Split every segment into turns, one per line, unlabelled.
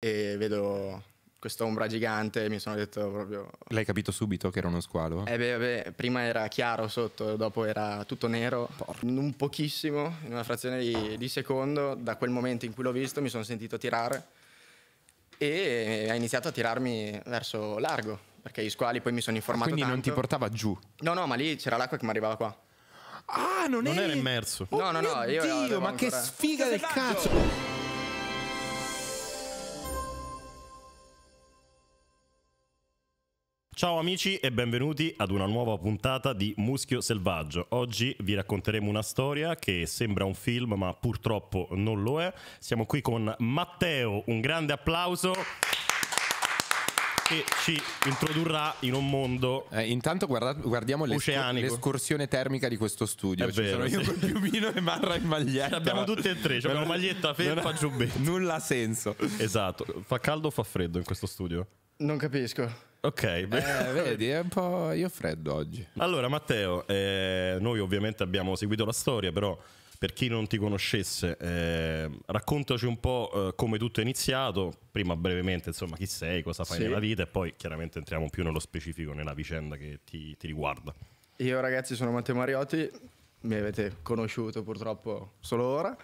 e vedo questa ombra gigante mi sono detto proprio...
L'hai capito subito che era uno squalo?
Eh beh, beh, prima era chiaro sotto, dopo era tutto nero. In un pochissimo, in una frazione di, di secondo, da quel momento in cui l'ho visto mi sono sentito tirare e ha iniziato a tirarmi verso largo, perché gli squali poi mi sono informato ah, Quindi tanto. non ti portava giù? No, no, ma lì c'era l'acqua che mi arrivava qua. Ah, non, non è... era immerso. No, oh no, no, oh io Dio, ma ancora... che sfiga
del cazzo!
Ciao amici e benvenuti ad una nuova puntata di Muschio Selvaggio. Oggi vi racconteremo una storia che sembra un film ma purtroppo non lo è. Siamo qui con Matteo, un grande applauso che ci introdurrà in un mondo. Eh,
intanto guarda- guardiamo oceanico. l'escursione termica di questo studio. È Ci vero, sono io sì. piumino e Marra
in maglietta. Abbiamo tutte e tre, cioè abbiamo maglietta, felpa,
giubbetto. Nulla ha senso. Esatto, fa caldo o fa freddo in
questo studio? Non capisco. Ok, eh, vedi, è un po'
io freddo oggi. Allora, Matteo, eh, noi ovviamente abbiamo seguito la storia, però per chi non ti conoscesse, eh, raccontaci un po' eh, come tutto è iniziato, prima brevemente, insomma, chi sei, cosa fai sì. nella vita e poi chiaramente entriamo più nello specifico nella vicenda che ti, ti riguarda.
Io ragazzi sono Matteo Mariotti, mi avete conosciuto purtroppo solo ora.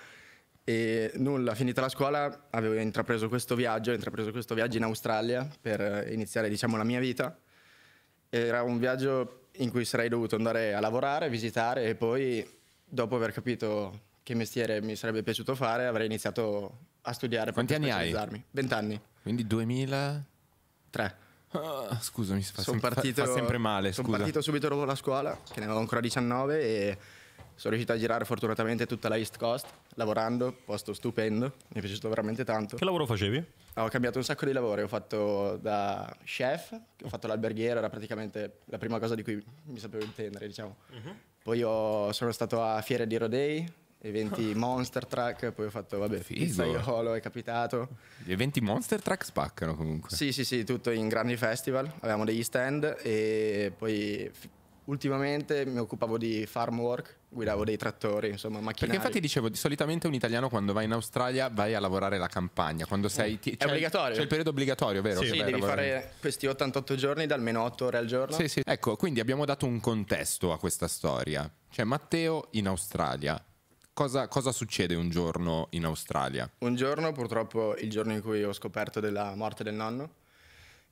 E nulla, finita la scuola avevo intrapreso questo viaggio, ho intrapreso questo viaggio in Australia per eh, iniziare diciamo la mia vita. Era un viaggio in cui sarei dovuto andare a lavorare, visitare e poi dopo aver capito che mestiere mi sarebbe piaciuto fare avrei iniziato a studiare Quanti anni hai? Vent'anni.
Quindi 2003. scusami, si fa, sem- partito, fa sempre male.
Sono partito subito dopo la scuola, che ne avevo ancora 19 e sono riuscito a girare fortunatamente tutta la East Coast, lavorando, posto stupendo, mi è piaciuto veramente tanto. Che lavoro facevi? Ho cambiato un sacco di lavori, ho fatto da chef, ho fatto l'alberghiera, era praticamente la prima cosa di cui mi sapevo intendere, diciamo. Uh-huh. Poi ho, sono stato a Fiere di Rodei, eventi ah. Monster Truck, poi ho fatto, vabbè, Figo. Pizza è capitato. Gli eventi Monster Truck spaccano comunque. Sì, sì, sì, tutto in grandi festival, avevamo degli stand e poi Ultimamente mi occupavo di farm work, guidavo dei trattori, insomma, macchinari. Perché infatti
dicevo, di solitamente un italiano quando vai in Australia vai a lavorare la campagna, quando sei... Mm. Ti, è obbligatorio. C'è il periodo obbligatorio, vero? Sì, sì devi fare
questi 88 giorni da almeno 8 ore al giorno. Sì, sì.
Ecco, quindi abbiamo dato un contesto a questa storia. Cioè, Matteo in Australia, Cosa, cosa, succede un giorno in Australia?
Un giorno, purtroppo, il giorno in cui ho scoperto della morte del nonno.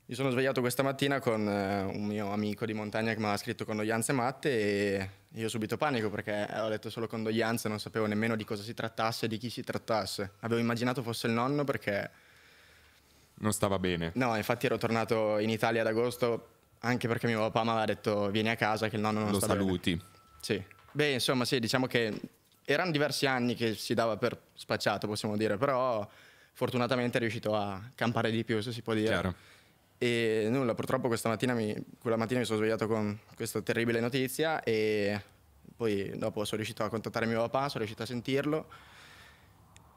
Mi sono svegliato questa mattina con eh, un mio amico di montagna che mi aveva scritto condoglianze matte e io subito panico perché eh, ho letto solo condoglianze, non sapevo nemmeno di cosa si trattasse, e di chi si trattasse. Avevo immaginato fosse il nonno perché... Non stava bene. No, infatti ero tornato in Italia ad agosto anche perché mio papà mi aveva detto vieni a casa che il nonno non Lo sta saluti. Bene. Sì. Beh, insomma, sì, diciamo che erano diversi anni che si dava per spacciato, possiamo dire, però fortunatamente è riuscito a campare di più, se si può dire. Chiaro. E nulla, purtroppo questa mattina mi, quella mattina mi sono svegliato con questa terribile notizia e poi dopo sono riuscito a contattare mio papà, sono riuscito a sentirlo.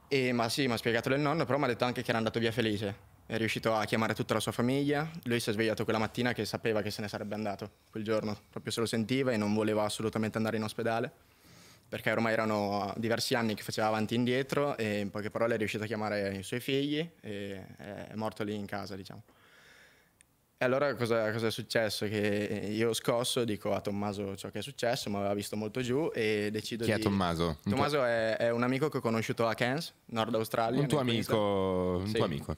E, ma sì, mi ha spiegato del nonno, però mi ha detto anche che era andato via felice. È riuscito a chiamare tutta la sua famiglia. Lui si è svegliato quella mattina che sapeva che se ne sarebbe andato quel giorno, proprio se lo sentiva e non voleva assolutamente andare in ospedale, perché ormai erano diversi anni che faceva avanti e indietro e in poche parole è riuscito a chiamare i suoi figli e è morto lì in casa, diciamo. E allora cosa, cosa, è successo? Che io scosso dico a Tommaso ciò che è successo, mi aveva visto molto giù e decido Chi di... Chi è Tommaso? Tommaso è, è, un amico che ho conosciuto a Cairns, Nord Australia. Un tuo amico, un sì. tuo amico.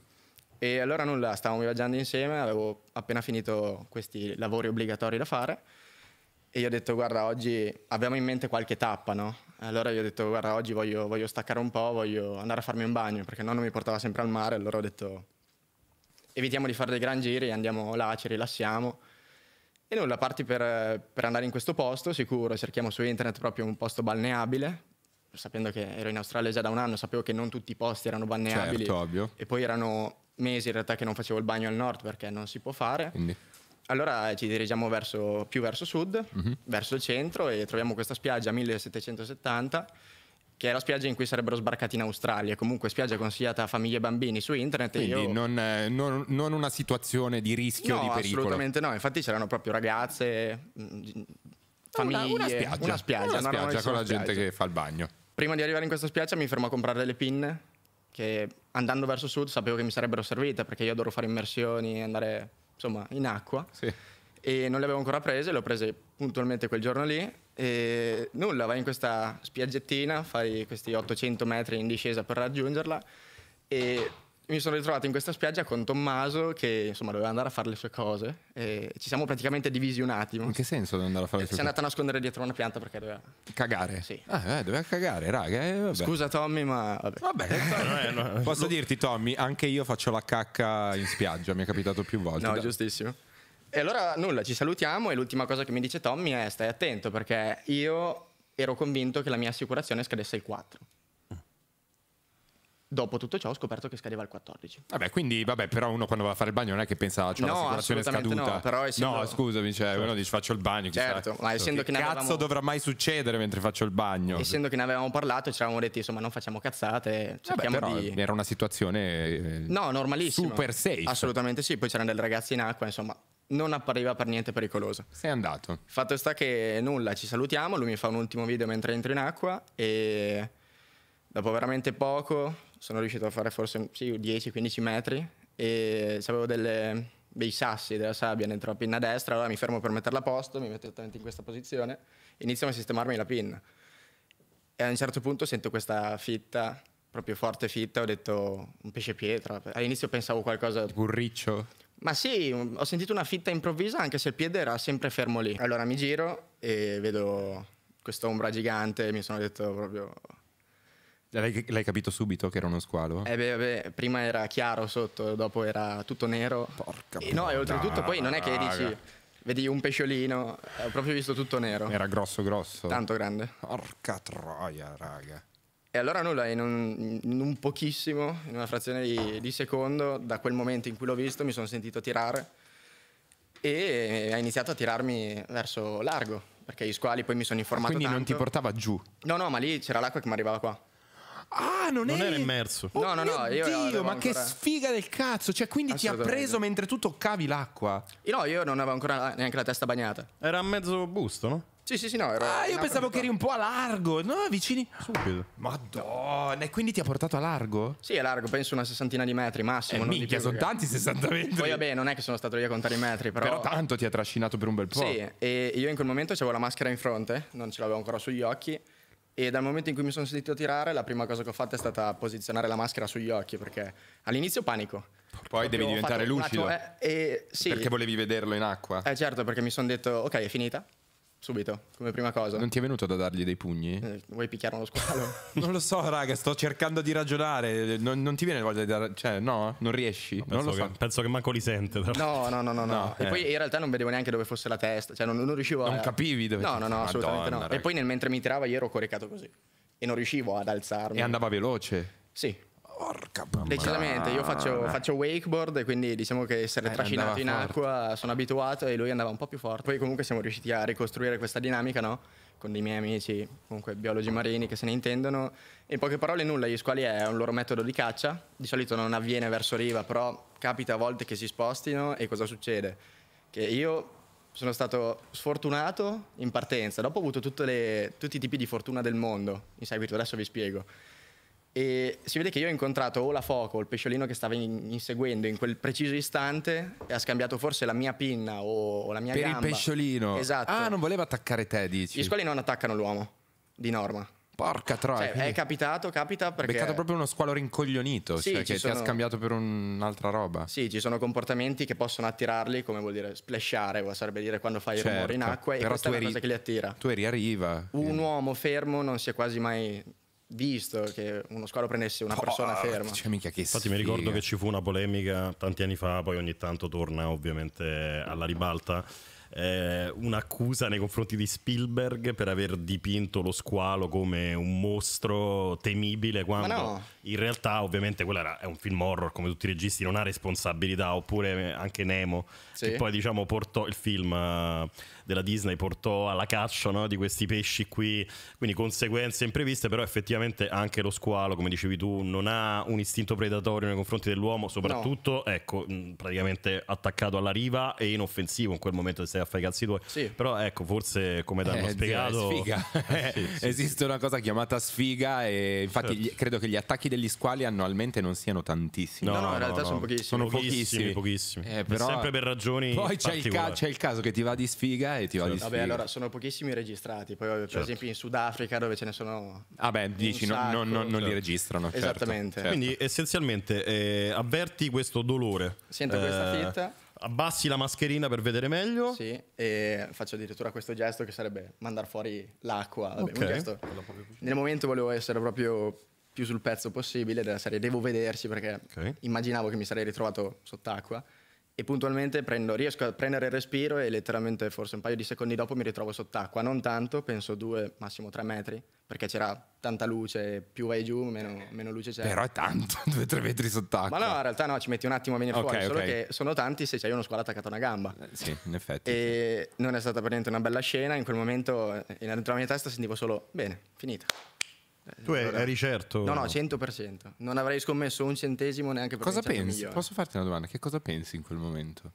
E allora nulla, stavamo viaggiando insieme, avevo appena finito questi lavori obbligatori da fare e gli ho detto guarda oggi abbiamo in mente qualche tappa, no? Allora gli ho detto guarda oggi voglio, voglio staccare un po', voglio andare a farmi un bagno perché nonno mi portava sempre al mare, allora ho detto evitiamo di fare dei gran giri, andiamo là, ci rilassiamo. E nulla, parti per, per andare in questo posto, sicuro, cerchiamo su internet proprio un posto balneabile, sapendo che ero in Australia già da un anno, sapevo che non tutti i posti erano balneabili. Certo, ovvio. E poi erano mesi in realtà che non facevo il bagno al nord perché non si può fare. Quindi. Allora eh, ci dirigiamo verso, più verso sud, mm-hmm. verso il centro e troviamo questa spiaggia 1770 che è la spiaggia in cui sarebbero sbarcati in Australia, comunque spiaggia consigliata a famiglie e bambini su internet. Quindi io... non, eh, non, non, una situazione di rischio no, di pericolo. Assolutamente no, infatti c'erano proprio ragazze,
famiglie, mm, una, una spiaggia, una spiaggia, una spiaggia no, con la spiaggia. gente che
fa il bagno. Prima di arrivare in questa spiaggia mi fermo a comprare delle pinne che andando verso sud sapevo che mi sarebbero servite perché io adoro fare immersioni e andare insomma in acqua. Sì. E non le avevo ancora prese, le ho prese puntualmente quel giorno lì e nulla, vai in questa spiaggettina, fai questi 800 metri in discesa per raggiungerla e mi sono ritrovato in questa spiaggia con Tommaso che insomma doveva andare a fare le sue cose e ci siamo praticamente divisi un attimo.
In che senso doveva andare a fare
le sue cose? Si è andato a nascondere dietro una pianta perché doveva... Cagare? Sì.
Ah, eh, doveva cagare, raga. Eh, Scusa
Tommy ma... Vabbè.
vabbè Posso dirti Tommy, anche io faccio la cacca in spiaggia, mi è capitato più volte. No, da...
giustissimo. E allora nulla, ci salutiamo e l'ultima cosa che mi dice Tommy è stai attento perché io ero convinto che la mia assicurazione scadesse il 4. Dopo tutto ciò ho scoperto che scadeva il 14.
Vabbè, quindi, vabbè, però uno quando va a fare il bagno non è che pensa c'ho no, l'assicurazione scaduta. No, però essendo... No, scusami, cioè, uno eh, dice faccio il bagno. Certo, ma essendo che, che ne cazzo avevamo... dovrà mai succedere mentre faccio il bagno? Essendo
che ne avevamo parlato, ci eravamo detti, insomma, non facciamo cazzate, cerchiamo vabbè, però di...
era una situazione... Eh, no, normalissima. Super safe. Assolutamente
sì, poi c'erano delle ragazze in acqua, insomma, non appariva per niente pericoloso. Sei andato. Fatto sta che nulla, ci salutiamo, lui mi fa un ultimo video mentre entro in acqua e dopo veramente poco sono riuscito a fare forse sì, 10-15 metri e avevo delle, dei sassi della sabbia dentro la pinna destra, allora mi fermo per metterla a posto, mi metto esattamente in questa posizione iniziamo a sistemarmi la pinna. E a un certo punto sento questa fitta, proprio forte fitta, ho detto un pesce pietra. All'inizio pensavo qualcosa... un riccio? Ma sì, mm, ho sentito una fitta improvvisa anche se il piede era sempre fermo lì. Allora mi giro e vedo questa ombra gigante e mi sono detto proprio...
L'hai, l'hai capito subito che era uno squalo? Eh
beh, beh, prima era chiaro sotto, dopo era tutto nero. Porca e No, e oltretutto poi non è che dici... Vedi un pesciolino, ho proprio visto tutto nero. Era grosso grosso? Tanto grande. Porca troia, raga. E allora nulla, in un, in un pochissimo, in una frazione di, di, secondo, da quel momento in cui l'ho visto mi sono sentito tirare e ha iniziato a tirarmi verso largo, perché gli squali poi mi sono informato ah, Quindi tanto. non ti portava giù? No, no, ma lì c'era l'acqua che mi arrivava qua. Ah, non, non è... era immerso. No, oh no, no. Io Dio, ma ancora... che sfiga
del cazzo! Cioè, quindi ti ha preso mentre tu toccavi l'acqua.
Io No, io non avevo ancora neanche la testa bagnata. Era a mezzo busto, no? Sì, sì, sì, no. Era ah, io pensavo che eri un po' a largo, no? Vicini. Subito.
Madonna, e quindi ti ha portato a largo?
Sì, a largo, penso una sessantina di metri massimo. Eh, minchia, sono perché... tanti 60 metri. Poi vabbè, non è che sono stato lì a contare i metri, però. Però
tanto ti ha trascinato per un bel po'. Sì,
e io in quel momento avevo la maschera in fronte, non ce l'avevo ancora sugli occhi. E dal momento in cui mi sono sentito tirare, la prima cosa che ho fatto è stata posizionare la maschera sugli occhi, perché all'inizio panico.
Poi devi diventare lucido. eh,
eh, sì. Perché volevi vederlo in acqua. Eh certo, perché mi sono detto, ok, è finita. Subito, come prima cosa. Non ti è venuto da dargli dei pugni? Eh, vuoi picchiare uno squalo?
non lo so, raga, sto cercando di ragionare. Non, non ti viene voglia di dare. Cioè, no, non riesci. No,
penso, non che, so. penso, che, manco li sente. No, no, no, no. no. Eh. E poi in realtà non vedevo neanche dove fosse la testa. Cioè, non, non riuscivo a. Non capivi dove No, no, no, Madonna, no. Raga. E poi nel mentre mi tirava, io ero coricato così. E non riuscivo ad alzarmi. E andava
veloce.
Sì, Porca puttana. Decisamente, io faccio, faccio wakeboard e quindi diciamo che essere eh, trascinato in forte. acqua sono abituato e lui andava un po' più forte. Poi comunque siamo riusciti a ricostruire questa dinamica, no? Con dei miei amici, comunque biologi marini che se ne intendono. In poche parole nulla, gli squali è un loro metodo di caccia. Di solito non avviene verso riva, però capita a volte che si spostino e cosa succede? Che io sono stato sfortunato in partenza, dopo ho avuto le, tutti i tipi di fortuna del mondo, in seguito adesso vi spiego. E si vede che io ho incontrato o la Foco, o il pesciolino che stava in, inseguendo in quel preciso istante, e ha scambiato forse la mia pinna o, o la mia per gamba. Per il pesciolino?
Esatto. Ah, non voleva attaccare te, dici? Gli squali
non attaccano l'uomo, di norma. Porca troia. Cioè, è capitato, capita perché... Beccato proprio
uno squalo rincoglionito, sì, cioè che sono... ti ha scambiato per un'altra roba.
Sì, ci sono comportamenti che possono attirarli, come vuol dire splashare, sarebbe dire quando fai certo, il rumore in certo, acqua, e questa è la eri... cosa che li attira.
Tu eri a riva. Un quindi...
uomo fermo non si è quasi mai visto che uno squalo prendesse una oh, persona oh, ferma. Cioè, mica che Infatti, figa. mi ricordo che ci
fu una polemica tanti anni fa, poi ogni tanto torna ovviamente alla ribalta. Eh, un'accusa nei confronti di Spielberg per aver dipinto lo squalo come un mostro temibile quando no. in realtà ovviamente quello era, è un film horror come tutti i registi non ha responsabilità oppure anche Nemo sì. che poi diciamo portò il film eh, della Disney portò alla caccia no? di questi pesci qui, quindi conseguenze impreviste, però effettivamente anche lo squalo, come dicevi tu, non ha un istinto predatorio nei confronti dell'uomo, soprattutto no. ecco, praticamente attaccato alla riva e inoffensivo in quel momento se stai a fare i cazzi tuoi. Sì. Però ecco, forse come ti hanno eh, spiegato... Eh, sì, sì, Esiste una cosa chiamata sfiga
e infatti certo. gli, credo che gli attacchi degli squali annualmente non siano tantissimi. No, no, no in realtà sono pochissimi. Sono pochissimi, pochissimi. pochissimi. Eh, però... Sempre per ragioni... Poi c'è il, ca- c'è il caso che ti va di sfiga e ti va di
sfiga. Vabbè, allora sono pochissimi registrati, poi per certo. esempio in Sudafrica dove ce ne sono...
Ah
beh, dici,
sacco, non, non, non li certo. registrano. Certo. Esattamente. Certo.
Quindi essenzialmente eh, avverti questo dolore.
Sento eh, questa fitta abbassi la mascherina per vedere meglio. Sì, e faccio addirittura questo gesto che sarebbe mandare fuori l'acqua. Vabbè, okay. gesto, nel momento volevo essere proprio più sul pezzo possibile della serie, devo vedersi perché okay. immaginavo che mi sarei ritrovato sott'acqua e puntualmente prendo, riesco a prendere il respiro e letteralmente forse un paio di secondi dopo mi ritrovo sott'acqua, non tanto, penso due, massimo tre metri, perché c'era tanta luce, più vai giù, meno, meno luce c'è. Però è tanto,
due o tre metri sott'acqua. Ma
no, in realtà no, ci metti un attimo a venire okay, fuori, solo okay. che sono tanti se c'hai uno squalo attaccato a una gamba. Eh, sì, in effetti. E non è stata per niente una bella scena, in quel momento, eh, dentro la mia testa sentivo solo, bene, finita. Eh, tu allora, eri certo? No, no, 100%. Non avrei scommesso un centesimo neanche per cosa pensi? Milioni. Posso farti una
domanda? Che cosa pensi in quel momento?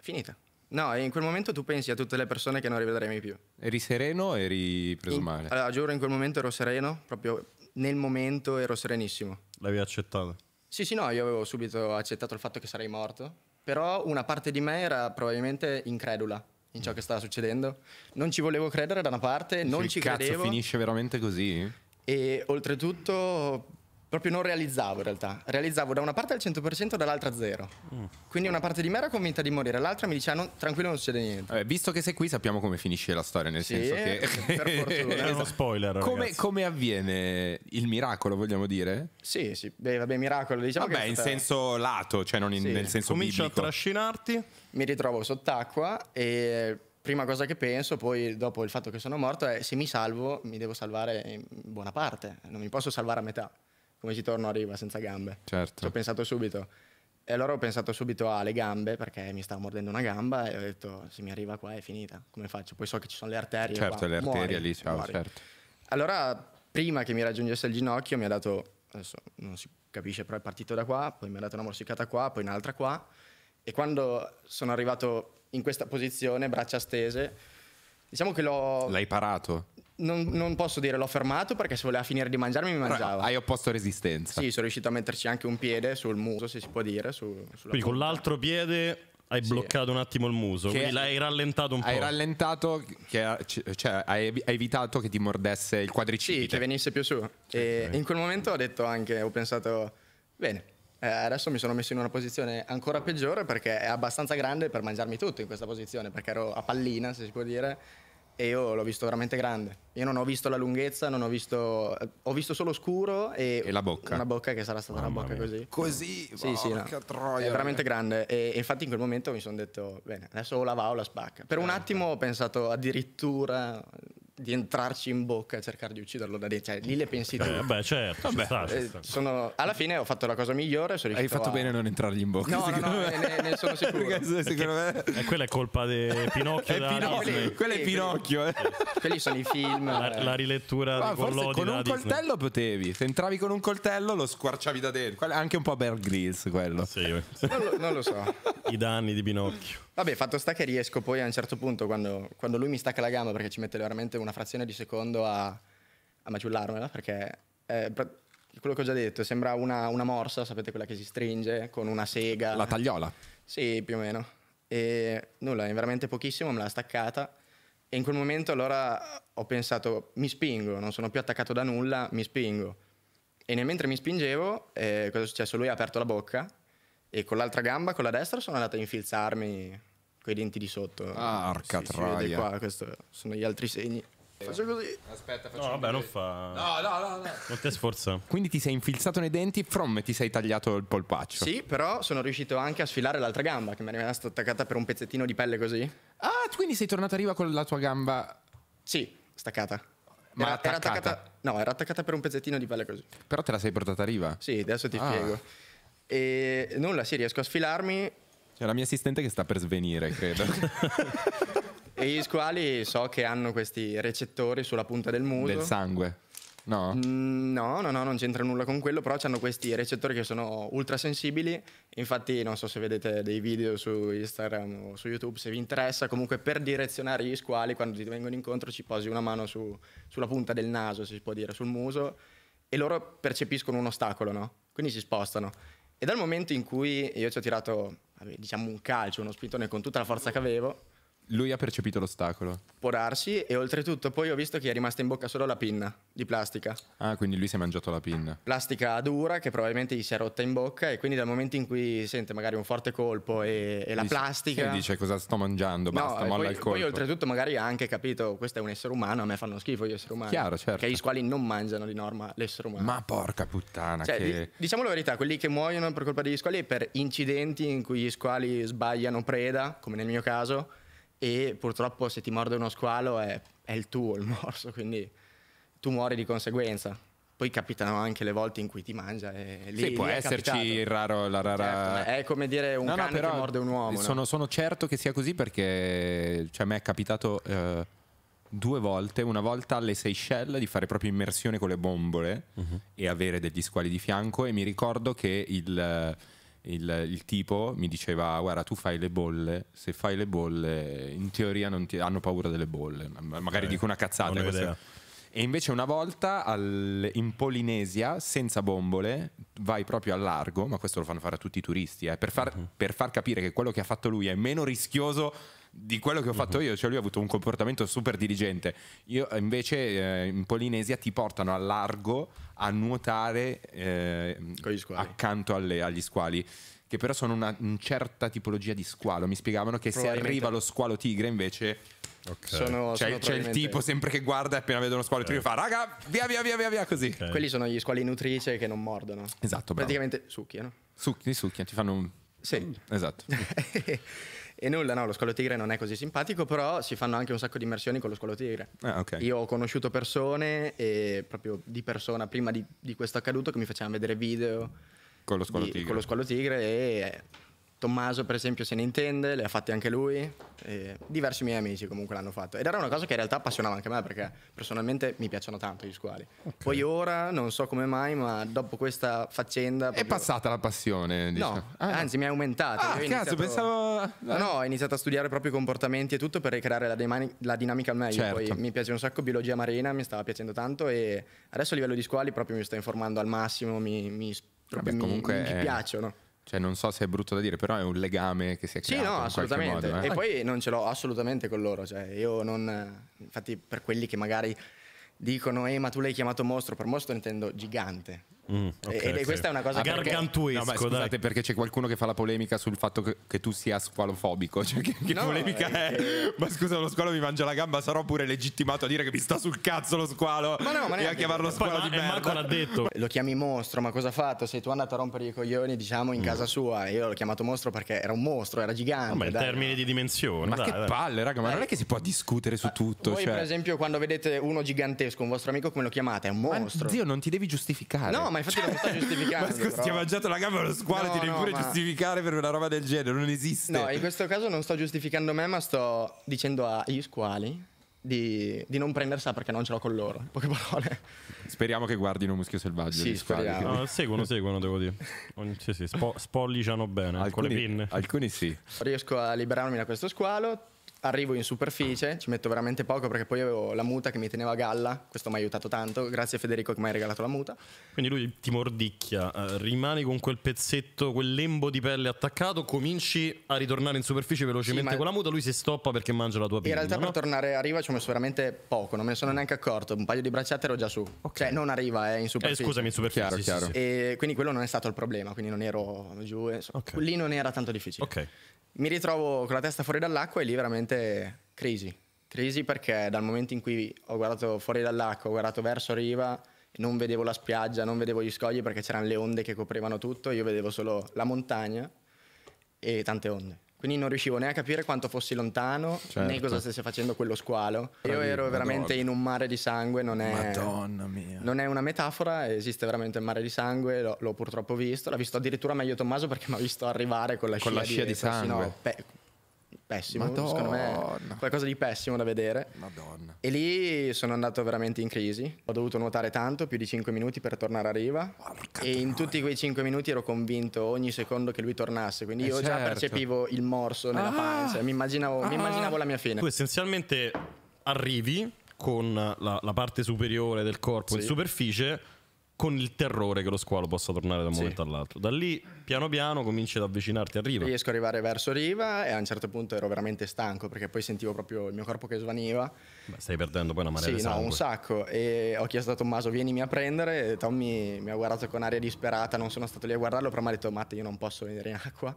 Finita. No, in quel momento tu pensi a tutte le persone che non rivedrai mai più.
Eri sereno o eri preso in, male? Allora,
giuro, in quel momento ero sereno, proprio nel momento ero serenissimo.
L'avevi accettato?
Sì, sì, no, io avevo subito accettato il fatto che sarei morto, però una parte di me era probabilmente incredula in ciò mm. che stava succedendo. Non ci volevo credere da una parte, non il ci cazzo credevo. cazzo
finisce veramente così?
e oltretutto proprio non realizzavo in realtà. Realizzavo da una parte al 100%, dall'altra zero. Mm. Quindi una parte di me era convinta di morire, l'altra mi diceva no, tranquillo non succede niente. Vabbè, visto che sei qui sappiamo
come finisce la storia, nel sì, senso che... Per fortuna. è uno spoiler. Come, come, avviene il miracolo, vogliamo dire?
Sì, sì, beh, vabbè, miracolo diciamo... Vabbè, in senso
lato, cioè non in, sì. nel senso Comincio
biblico. Comincio a trascinarti. Mi ritrovo sott'acqua e prima cosa che penso, poi dopo il fatto che sono morto, è se mi salvo mi devo salvare in buona parte, non mi posso salvare a metà, come ci torno a riva senza gambe. Certo. Ci ho pensato subito. E allora ho pensato subito alle gambe, perché mi stavo mordendo una gamba e ho detto se mi arriva qua è finita, come faccio? Poi so che ci sono le arterie. Certo, qua. le arterie muori, lì, ciao, muori. certo. Allora, prima che mi raggiungesse il ginocchio, mi ha dato, adesso non si capisce, però è partito da qua, poi mi ha dato una morsicata qua, poi un'altra qua. E quando sono arrivato in questa posizione, braccia stese. Diciamo che l'ho...
L'hai parato?
Non, non, posso dire l'ho fermato perché se voleva finire di mangiarmi mi mangiava. Però hai opposto resistenza. Sì, sono riuscito a metterci anche un piede sul muso, se si può dire. Su,
Quindi con l'altro piede hai sì. bloccato un attimo il muso, che quindi l'hai
rallentato un hai po'. Hai
rallentato,
che, cioè hai evitato che ti mordesse il quadricipite. Sì, che venisse più su.
Certo. E in quel momento ho detto anche, ho pensato, bene, eh, adesso mi sono messo in una posizione ancora peggiore perché è abbastanza grande per mangiarmi tutto in questa posizione, perché ero a pallina, se si può dire, e io l'ho visto veramente grande. Io non ho visto la lunghezza, non ho visto. Eh, ho visto solo scuro e. e la bocca. Una bocca che sarà stata oh, una bocca mia. così. Così? Sì, sì. No. Troia, è veramente beh. grande. E, infatti in quel momento mi sono detto, bene, adesso o la va o la spacca. Per eh, un attimo ho pensato addirittura di entrarci in bocca e cercare di ucciderlo da dentro. Cioè, lì le pensi tu. Eh, beh, certo, Vabbè, sta, eh, sono... Alla fine ho fatto la cosa migliore. Hai fatto a... bene a non entrargli in bocca. No, no, no eh, ne, ne, sono sicuro. Perché, secondo me... E eh, quella è colpa di Pinocchio. è Pinocchio
quelli, è Pinocchio. Eh. Quelli sono i film. La, la rilettura Ma di Collodi Con un Disney.
potevi. Se entravi con un coltello lo squarciavi da dentro. Quello, anche un po' Bear Grylls quello. Eh. Sì, non,
lo, non
lo so. I danni di Pinocchio.
Vabbè, fatto sta che riesco poi a un certo punto, quando, quando lui mi stacca la gamba perché ci mette veramente un una frazione di secondo a, a maggiullarmela perché eh, quello che ho già detto sembra una, una, morsa, sapete quella che si stringe con una sega. La tagliola? Sì, più o meno. E nulla, in veramente pochissimo me l'ha staccata e in quel momento allora ho pensato mi spingo, non sono più attaccato da nulla, mi spingo. E nel mentre mi spingevo, eh, cosa è successo? Lui ha aperto la bocca e con l'altra gamba, con la destra, sono andato a infilzarmi con i denti di sotto. Arca traia. Qua, questo sono gli altri segni. Faccio così. Aspetta, faccio così. No, vabbè, non fa. No, no, no, no.
Non ti sforza. Quindi ti sei infilzato nei denti, from ti sei tagliato il polpaccio. Sì,
però sono riuscito anche a sfilare l'altra gamba che mi è rimasta attaccata per un pezzettino di pelle così. Ah, quindi sei tornato a riva con la tua gamba. Sì, staccata. Ma era, attaccata. Era attaccata no, era attaccata per un pezzettino di pelle così. Però te la sei portata a riva? Sì, adesso ti ah. spiego. E nulla, sì, riesco a sfilarmi. C'è la mia assistente che sta per svenire, credo. e gli squali so che hanno questi recettori sulla punta del muso. Del sangue. No? Mm, no, no, no, non c'entra nulla con quello, però hanno questi recettori che sono ultra sensibili, Infatti, non so se vedete dei video su Instagram o su YouTube, se vi interessa, comunque per direzionare gli squali quando ti vengono incontro ci posi una mano su, sulla punta del naso, si può dire, sul muso, e loro percepiscono un ostacolo, no? Quindi si spostano. E dal momento in cui io ci ho tirato, diciamo, un calcio, uno spintone con tutta la forza che avevo, lui ha percepito l'ostacolo. Può darsi, e oltretutto poi ho visto che è rimasta in bocca solo la pinna di plastica.
Ah, quindi lui si è mangiato la pinna.
Plastica dura che probabilmente gli si è rotta in bocca e quindi dal momento in cui sente magari un forte colpo e, e la dice, plastica... Sì,
dice cosa sto mangiando, basta, no, molla poi, il colpo. Poi
oltretutto magari ha anche capito, questo è un essere umano, a me fanno schifo gli esseri umani. Chiaro, certo. Che gli squali non mangiano di norma l'essere umano. Ma porca
puttana cioè, che...
Diciamo la verità, quelli che muoiono per colpa degli squali è per incidenti in cui gli squali sbagliano preda, come nel mio caso e purtroppo se ti morde uno squalo è, è il tuo il morso, quindi tu muori di conseguenza. Poi capitano anche le volte in cui ti mangia e lì Sì, può lì esserci il raro, la rara... Certo, è come dire un no, cane no, che morde un uomo. Sono, no?
sono, certo che sia così perché cioè, a me è capitato eh, due volte, una volta alle Seychelles di fare proprio immersione con le bombole uh-huh. e avere degli squali di fianco e mi ricordo che il il, il, tipo mi diceva guarda tu fai le bolle, se fai le bolle in teoria non ti, hanno paura delle bolle, magari eh, dico una cazzata. e invece una volta al, in Polinesia, senza bombole, vai proprio al largo, ma questo lo fanno fare a tutti i turisti, eh, per, far, uh-huh. per, far, capire che quello che ha fatto lui è meno rischioso di quello che ho fatto mhm. io, cioè lui ha avuto un comportamento super diligente. Io eh, invece eh, in Polinesia ti portano a largo a nuotare eh, accanto alle, agli squali, che però sono una, una, certa tipologia di squalo. Mi spiegavano che se arriva lo squalo tigre invece... Okay. Sono, c'è, sono c'è il tipo
sempre che guarda e appena vede uno squalo okay. tigre fa raga via via via via, via così. Okay. Quelli sono gli squali nutrice che non mordono. Esatto. Bravo. Praticamente succhiano.
Succhi, eh, succhiano, ti fanno un... Sì. Esatto.
E nulla, no, lo squalo tigre non è così simpatico, però si fanno anche un sacco di immersioni con lo squalo tigre. Ah, okay. Io ho conosciuto persone, proprio di persona, prima di, di questo accaduto, che mi facevano vedere video
con lo squalo di, tigre. Con lo
squalo tigre e Tommaso, per esempio, se ne intende, le ha fatte anche lui. diversi miei amici comunque l'hanno fatto. Ed era una cosa che in realtà appassionava anche me, perché personalmente mi piacciono tanto gli squali. Okay. Poi ora, non so come mai, ma dopo questa faccenda. Proprio... È passata la passione. Diciamo. No, ah, anzi, mi è aumentata. Ah, cazzo, iniziato... pensavo. No, no, ho iniziato a studiare proprio i comportamenti e tutto per ricreare la, la dinamica al meglio. Certo. Poi mi piace un sacco biologia marina, mi stava piacendo tanto. E adesso a livello di squali proprio mi sto informando al massimo, mi, mi, Vabbè, mi, mi piacciono.
Cioè, non so se è brutto da dire, però è un legame che si è creato. Sì, no, assolutamente. Modo, eh? E poi
non ce l'ho assolutamente con loro. Cioè, io non. Infatti, per quelli che magari dicono, eh, ma tu l'hai chiamato mostro, per mostro intendo gigante.
Mm, okay, e, okay. questa è una cosa ah, no, scusate, dai. perché c'è qualcuno che fa la polemica sul fatto che, che tu sia squalofobico. Cioè, che, che no, polemica eh, è? è? Eh. ma scusa, lo squalo mi mangia la gamba, sarò pure legittimato a dire che mi sta sul cazzo lo squalo. Ma no, ma e a chiamarlo squalo ma, di eh, merda. l'ha detto.
Lo chiami mostro, ma cosa ha fatto? Sei tu andato a rompere i coglioni, diciamo, in mm. casa sua. Io l'ho chiamato mostro perché era un mostro, era gigante. Ma dai, termine
di dimensione. Ma dai, che dai. palle, raga, ma non è che si può discutere su ma tutto.
Voi, cioè... per esempio, quando vedete uno gigantesco, un vostro amico, come lo chiamate? È un mostro. Ma, zio, non ti devi giustificare. No, ma ma infatti cioè, lo sto giustificando. Ma scusa, ti ha mangiato la gamba lo squalo, no, ti devi no, pure ma... giustificare per una roba del genere, non esiste. No, in questo caso non sto giustificando me, ma sto dicendo agli squali di, di, non prendersela perché non ce l'ho con loro. Poche parole. Speriamo
che guardino Muschio Selvaggio. Sì, no, seguono, seguono, devo dire. Sì, sì, spo, spolliciano bene. Alcuni, con le pinne. Alcuni sì.
Riesco a liberarmi da questo squalo arrivo in superficie, ci metto veramente poco perché poi avevo la muta che mi teneva a galla, questo mi ha aiutato tanto, grazie a Federico che mi ha regalato la muta.
Quindi lui ti mordicchia, eh, rimani con quel pezzetto, quel lembo di pelle attaccato, cominci a ritornare in superficie velocemente sì, con la muta, lui si stoppa perché mangia la tua pelle. In realtà no?
per tornare a riva ci ho messo veramente poco, non me ne sono neanche accorto, un paio di bracciate ero già su, okay. cioè non arriva, è eh, in eh, superficie. Eh, scusami, in
superficie. Chiaro, sì, chiaro. Sì,
e quindi quello non è stato il problema, quindi non ero giù, okay. lì non era tanto difficile. Okay. Mi ritrovo con la testa fuori dall'acqua e lì veramente veramente crisi. Crisi perché dal momento in cui ho guardato fuori dall'acqua, ho guardato verso riva, non vedevo la spiaggia, non vedevo gli scogli perché c'erano le onde che coprivano tutto, io vedevo solo la montagna e tante onde. Quindi non riuscivo né a capire quanto fossi lontano certo. né cosa stesse facendo quello squalo. io ero Madonna. veramente in un mare di sangue, non è, Madonna mia. non è una metafora, esiste veramente il mare di sangue, l'ho, l'ho purtroppo visto, l'ha visto addirittura meglio Tommaso perché mi ha visto arrivare con la con scia, la scia di, di sangue. Persino, pe- pessimo, Madonna. secondo me qualcosa di pessimo da vedere. Madonna. E lì sono andato veramente in crisi, ho dovuto nuotare tanto, più di 5 minuti per tornare a riva oh, e in tutti quei 5 minuti ero convinto ogni secondo che lui tornasse, quindi eh io certo. già percepivo il morso nella ah. panza, mi immaginavo, ah. mi immaginavo, la mia fine. Tu
essenzialmente arrivi con la, la parte superiore del corpo sì. in superficie con il terrore che lo squalo possa tornare da un sì. momento all'altro. Da lì, piano piano, cominci ad avvicinarti a riva.
Riesco ad arrivare verso riva e a un certo punto ero veramente stanco perché poi sentivo proprio il mio corpo che svaniva.
Beh, stai perdendo poi una marea sì, di sangue. Sì, no, un
sacco. E ho chiesto a Tommaso, vienimi a prendere. E Tommy mi ha guardato con aria disperata, non sono stato lì a guardarlo, però mi ha detto, Matte, io non posso venire in acqua.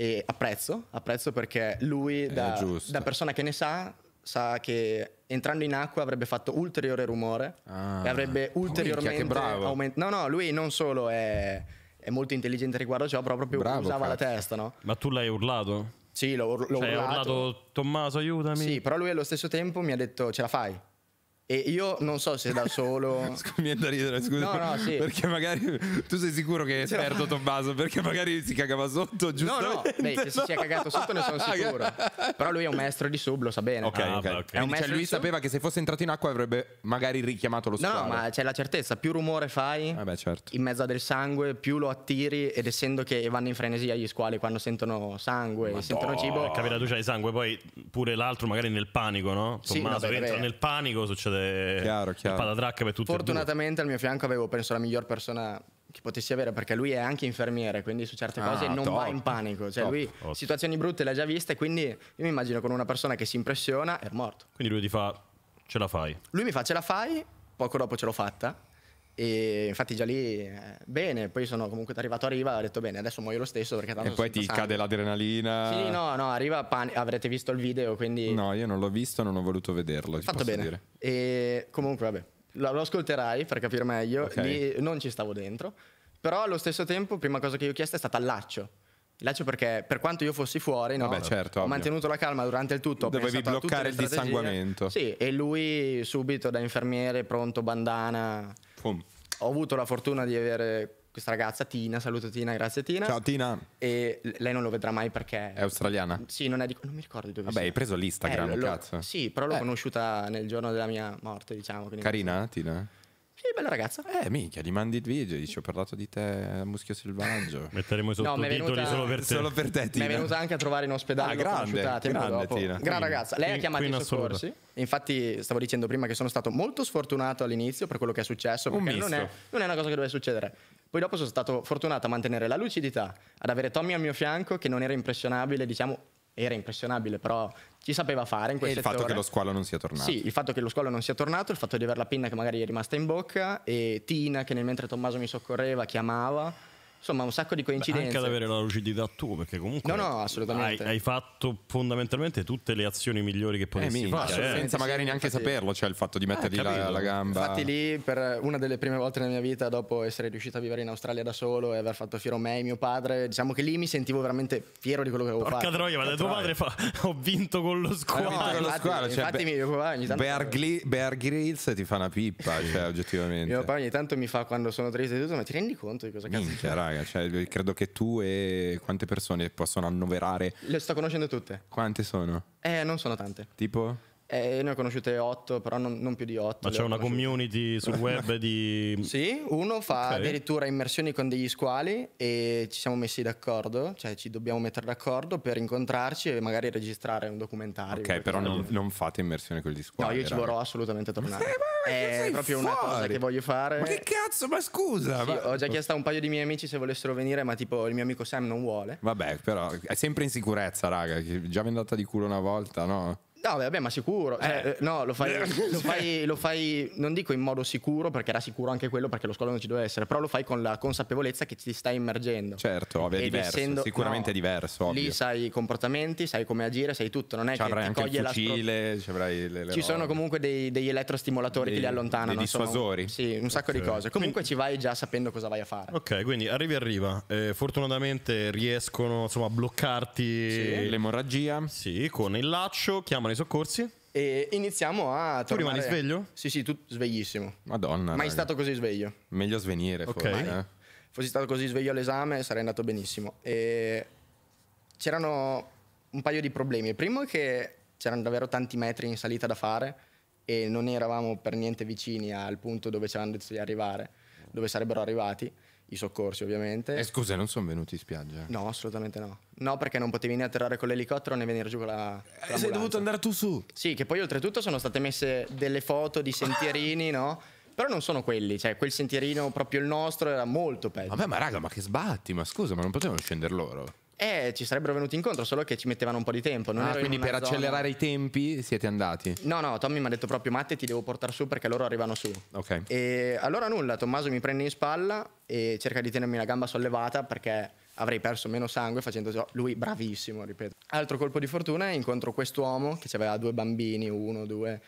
E apprezzo, apprezzo perché lui, da, da persona che ne sa, sa che entrando in acqua avrebbe fatto ulteriore rumore ah, e avrebbe ulteriormente aumentato. No, no, lui non solo è, è molto intelligente riguardo a ciò, però proprio Bravo, usava cazzo. la testa, no? Ma tu l'hai urlato? Sì, l'ho, ur- l'ho cioè, urlato. Hai urlato Tommaso, aiutami. Sì, però lui allo stesso tempo mi ha detto ce la fai. E io non so se da solo. mi è da ridere, scusa. No, no, sì. Perché
magari tu sei sicuro che è cioè esperto Tommaso? Perché magari si cagava sotto, giusto? No, no, Beh, che si è cagato sotto ne sono sicuro. Però lui è un
maestro di sub, lo sa bene. Ok, ah, ok. okay. È un cioè, lui sapeva
che se fosse entrato in acqua avrebbe magari richiamato lo squalo. No, ma c'è la certezza, più rumore
fai ah, beh, certo. in mezzo a del sangue, più lo attiri ed essendo che vanno in frenesia gli squali quando sentono sangue, Madonna. sentono cibo.
Capita tu c'hai sangue, poi pure l'altro magari nel panico, no? Tommaso sì, no, entra beh. nel panico, succede de... Eh, chiaro, chiaro. la paladracca per tutti Fortunatamente
al mio fianco avevo, penso, la miglior persona che potessi avere perché lui è anche infermiere quindi su certe cose ah, non top. va in panico cioè top, lui top. situazioni brutte le ha già viste quindi io mi immagino con una persona che si impressiona è morto quindi lui ti fa ce la fai lui mi fa ce la fai poco dopo ce l'ho fatta e infatti già lì, eh, bene, poi sono comunque arrivato a Riva, ho detto bene, adesso muoio lo stesso perché tanto... E poi ti sangue.
cade l'adrenalina. Sì, no, no, arriva pan- avrete visto il video, quindi... No, io non l'ho visto, non ho voluto vederlo. Fatto bene. Dire.
E comunque, vabbè, lo, lo, ascolterai per capire meglio, okay. lì non ci stavo dentro, però allo stesso tempo, prima cosa che io ho chiesto è stata allaccio. Laccio perché per quanto io fossi fuori, no, Vabbè, certo, ho ovvio. mantenuto la calma durante il tutto. Dovevi bloccare il dissanguamento. Sì, e lui subito da infermiere, pronto, bandana. Fum. Ho avuto la fortuna di avere questa ragazza, Tina, saluto Tina, grazie Tina. Ciao Tina. E lei non lo vedrà mai perché... È australiana? Sì, non, è di... non mi ricordo di dove Vabbè, sia. hai
preso l'Instagram, eh, lo... cazzo. Sì,
però l'ho eh. conosciuta nel giorno della mia morte, diciamo. Carina, Tina? Sì, bella ragazza. Eh,
minchia, gli mandi il video, dici ho parlato di te, muschio selvaggio. Metteremo i sottotitoli no, solo per te. Solo per te, Tina. Mi è venuta
anche a trovare in ospedale. Ah, grande, grande, dopo. Tina. Gran ragazza. Lei ha chiamato i soccorsi. Assoluta. Infatti, stavo dicendo prima che sono stato molto sfortunato all'inizio per quello che è successo, perché non è, non è una cosa che doveva succedere. Poi dopo sono stato fortunato a mantenere la lucidità, ad avere Tommy al mio fianco che non era impressionabile, diciamo, era impressionabile, però ci sapeva fare in quel e il fatto che lo
squalo non
sia
tornato. Sì, il fatto che lo squalo non sia tornato, il fatto di avere la pinna che magari è rimasta in bocca e Tina che nel mentre Tommaso mi soccorreva chiamava Insomma, un sacco di coincidenze. Beh, anche ad
avere la lucidità tu, perché comunque. No, no, assolutamente. Hai, hai fatto fondamentalmente tutte le azioni migliori che eh, potessi eh, fare. Eh. Senza magari
neanche saperlo,
cioè il fatto di eh, mettergli la, la, gamba. Infatti,
lì, per una delle prime volte nella mia vita, dopo essere riuscito a vivere in Australia da solo e aver fatto fiero me e mio padre, diciamo che lì mi sentivo veramente fiero di quello che avevo Porca fatto. Porca troia, ma da tuo padre fa: Ho vinto con lo squalo. Cioè, infatti, mio papà ogni tanto. Bear,
Gli- Bear Grylls ti fa una pippa, cioè, oggettivamente.
Mio papà ogni tanto mi fa quando sono triste e tutto, ma ti rendi conto di cosa cazzo? Minchia,
raga. Cioè, credo che tu e quante persone possono annoverare.
Le sto conoscendo tutte.
Quante sono?
Eh, non sono tante. Tipo? Eh, ne ho conosciute 8, però non, non più di 8. Ma c'è una
community sul web di... sì, uno
fa okay. addirittura immersioni con degli squali e ci siamo messi d'accordo, cioè ci dobbiamo mettere d'accordo per incontrarci e magari registrare un documentario. Ok, però non,
non, fate immersione con
gli squali. No, io ci vorrò assolutamente tornare. Ma È proprio fuori? una cosa che voglio fare. Ma che cazzo, ma scusa! Sì, ma... Ho già chiesto a un paio di miei amici se volessero venire, ma tipo il mio amico Sam non vuole. Vabbè, però
è sempre in sicurezza, raga. Già mi è andata di culo una volta, no?
No, vabbè, ma sicuro. Cioè, eh. eh, no, lo fai, lo, fai, lo fai, non dico in modo sicuro, perché era sicuro anche quello, perché lo scoglio non ci doveva essere, però lo fai con la consapevolezza che ti stai immergendo. Certo,
è diverso, essendo, sicuramente no, è diverso. Ovvio. Lì
sai i comportamenti, sai come agire, sai tutto, non è ci che avrai ti anche coglie il fucile,
la... Ci, avrai le, le
ci sono comunque dei, degli elettrostimolatori dei, che li allontanano. Dei dissuasori. Sono, sì, un sacco okay. di cose. Comunque quindi, ci vai già sapendo cosa vai a fare.
Ok, quindi arrivi arriva. Eh, fortunatamente riescono insomma, a bloccarti... Sì. L'emorragia. Sì, con il laccio, chiama chiamano i soccorsi?
E iniziamo a tornare. Tu rimani sveglio? Sì, sì, tu sveglissimo. Madonna. Mai raga. stato così sveglio.
Meglio
svenire, okay. forse. Eh?
Fossi stato così sveglio all'esame sarei andato benissimo. E c'erano un paio di problemi. Il primo è che c'erano davvero tanti metri in salita da fare e non eravamo per niente vicini al punto dove ci avevano detto di arrivare, dove sarebbero arrivati i soccorsi ovviamente. E eh,
scusa, non sono venuti in spiaggia?
No, assolutamente no. No, perché non potevi né atterrare con l'elicottero né venire giù con la... Eh, sei dovuto andare tu su. Sì, che poi oltretutto sono state messe delle foto di sentierini, ah! no? Però non sono quelli, cioè quel sentierino proprio il nostro era molto peggio. Vabbè, ma raga,
ma che sbatti, ma scusa, ma non potevano scendere loro?
Eh, ci sarebbero venuti incontro, solo che ci mettevano un po' di tempo. Non ah, quindi per zona... accelerare i
tempi siete andati?
No, no, Tommy mi ha detto proprio Matte ti devo portare su perché loro arrivano su. Ok. E allora nulla, Tommaso mi prende in spalla e cerca di tenermi la gamba sollevata perché avrei perso meno sangue facendo ciò. Lui bravissimo, ripeto. Altro colpo di fortuna, incontro quest'uomo che aveva due bambini, uno, due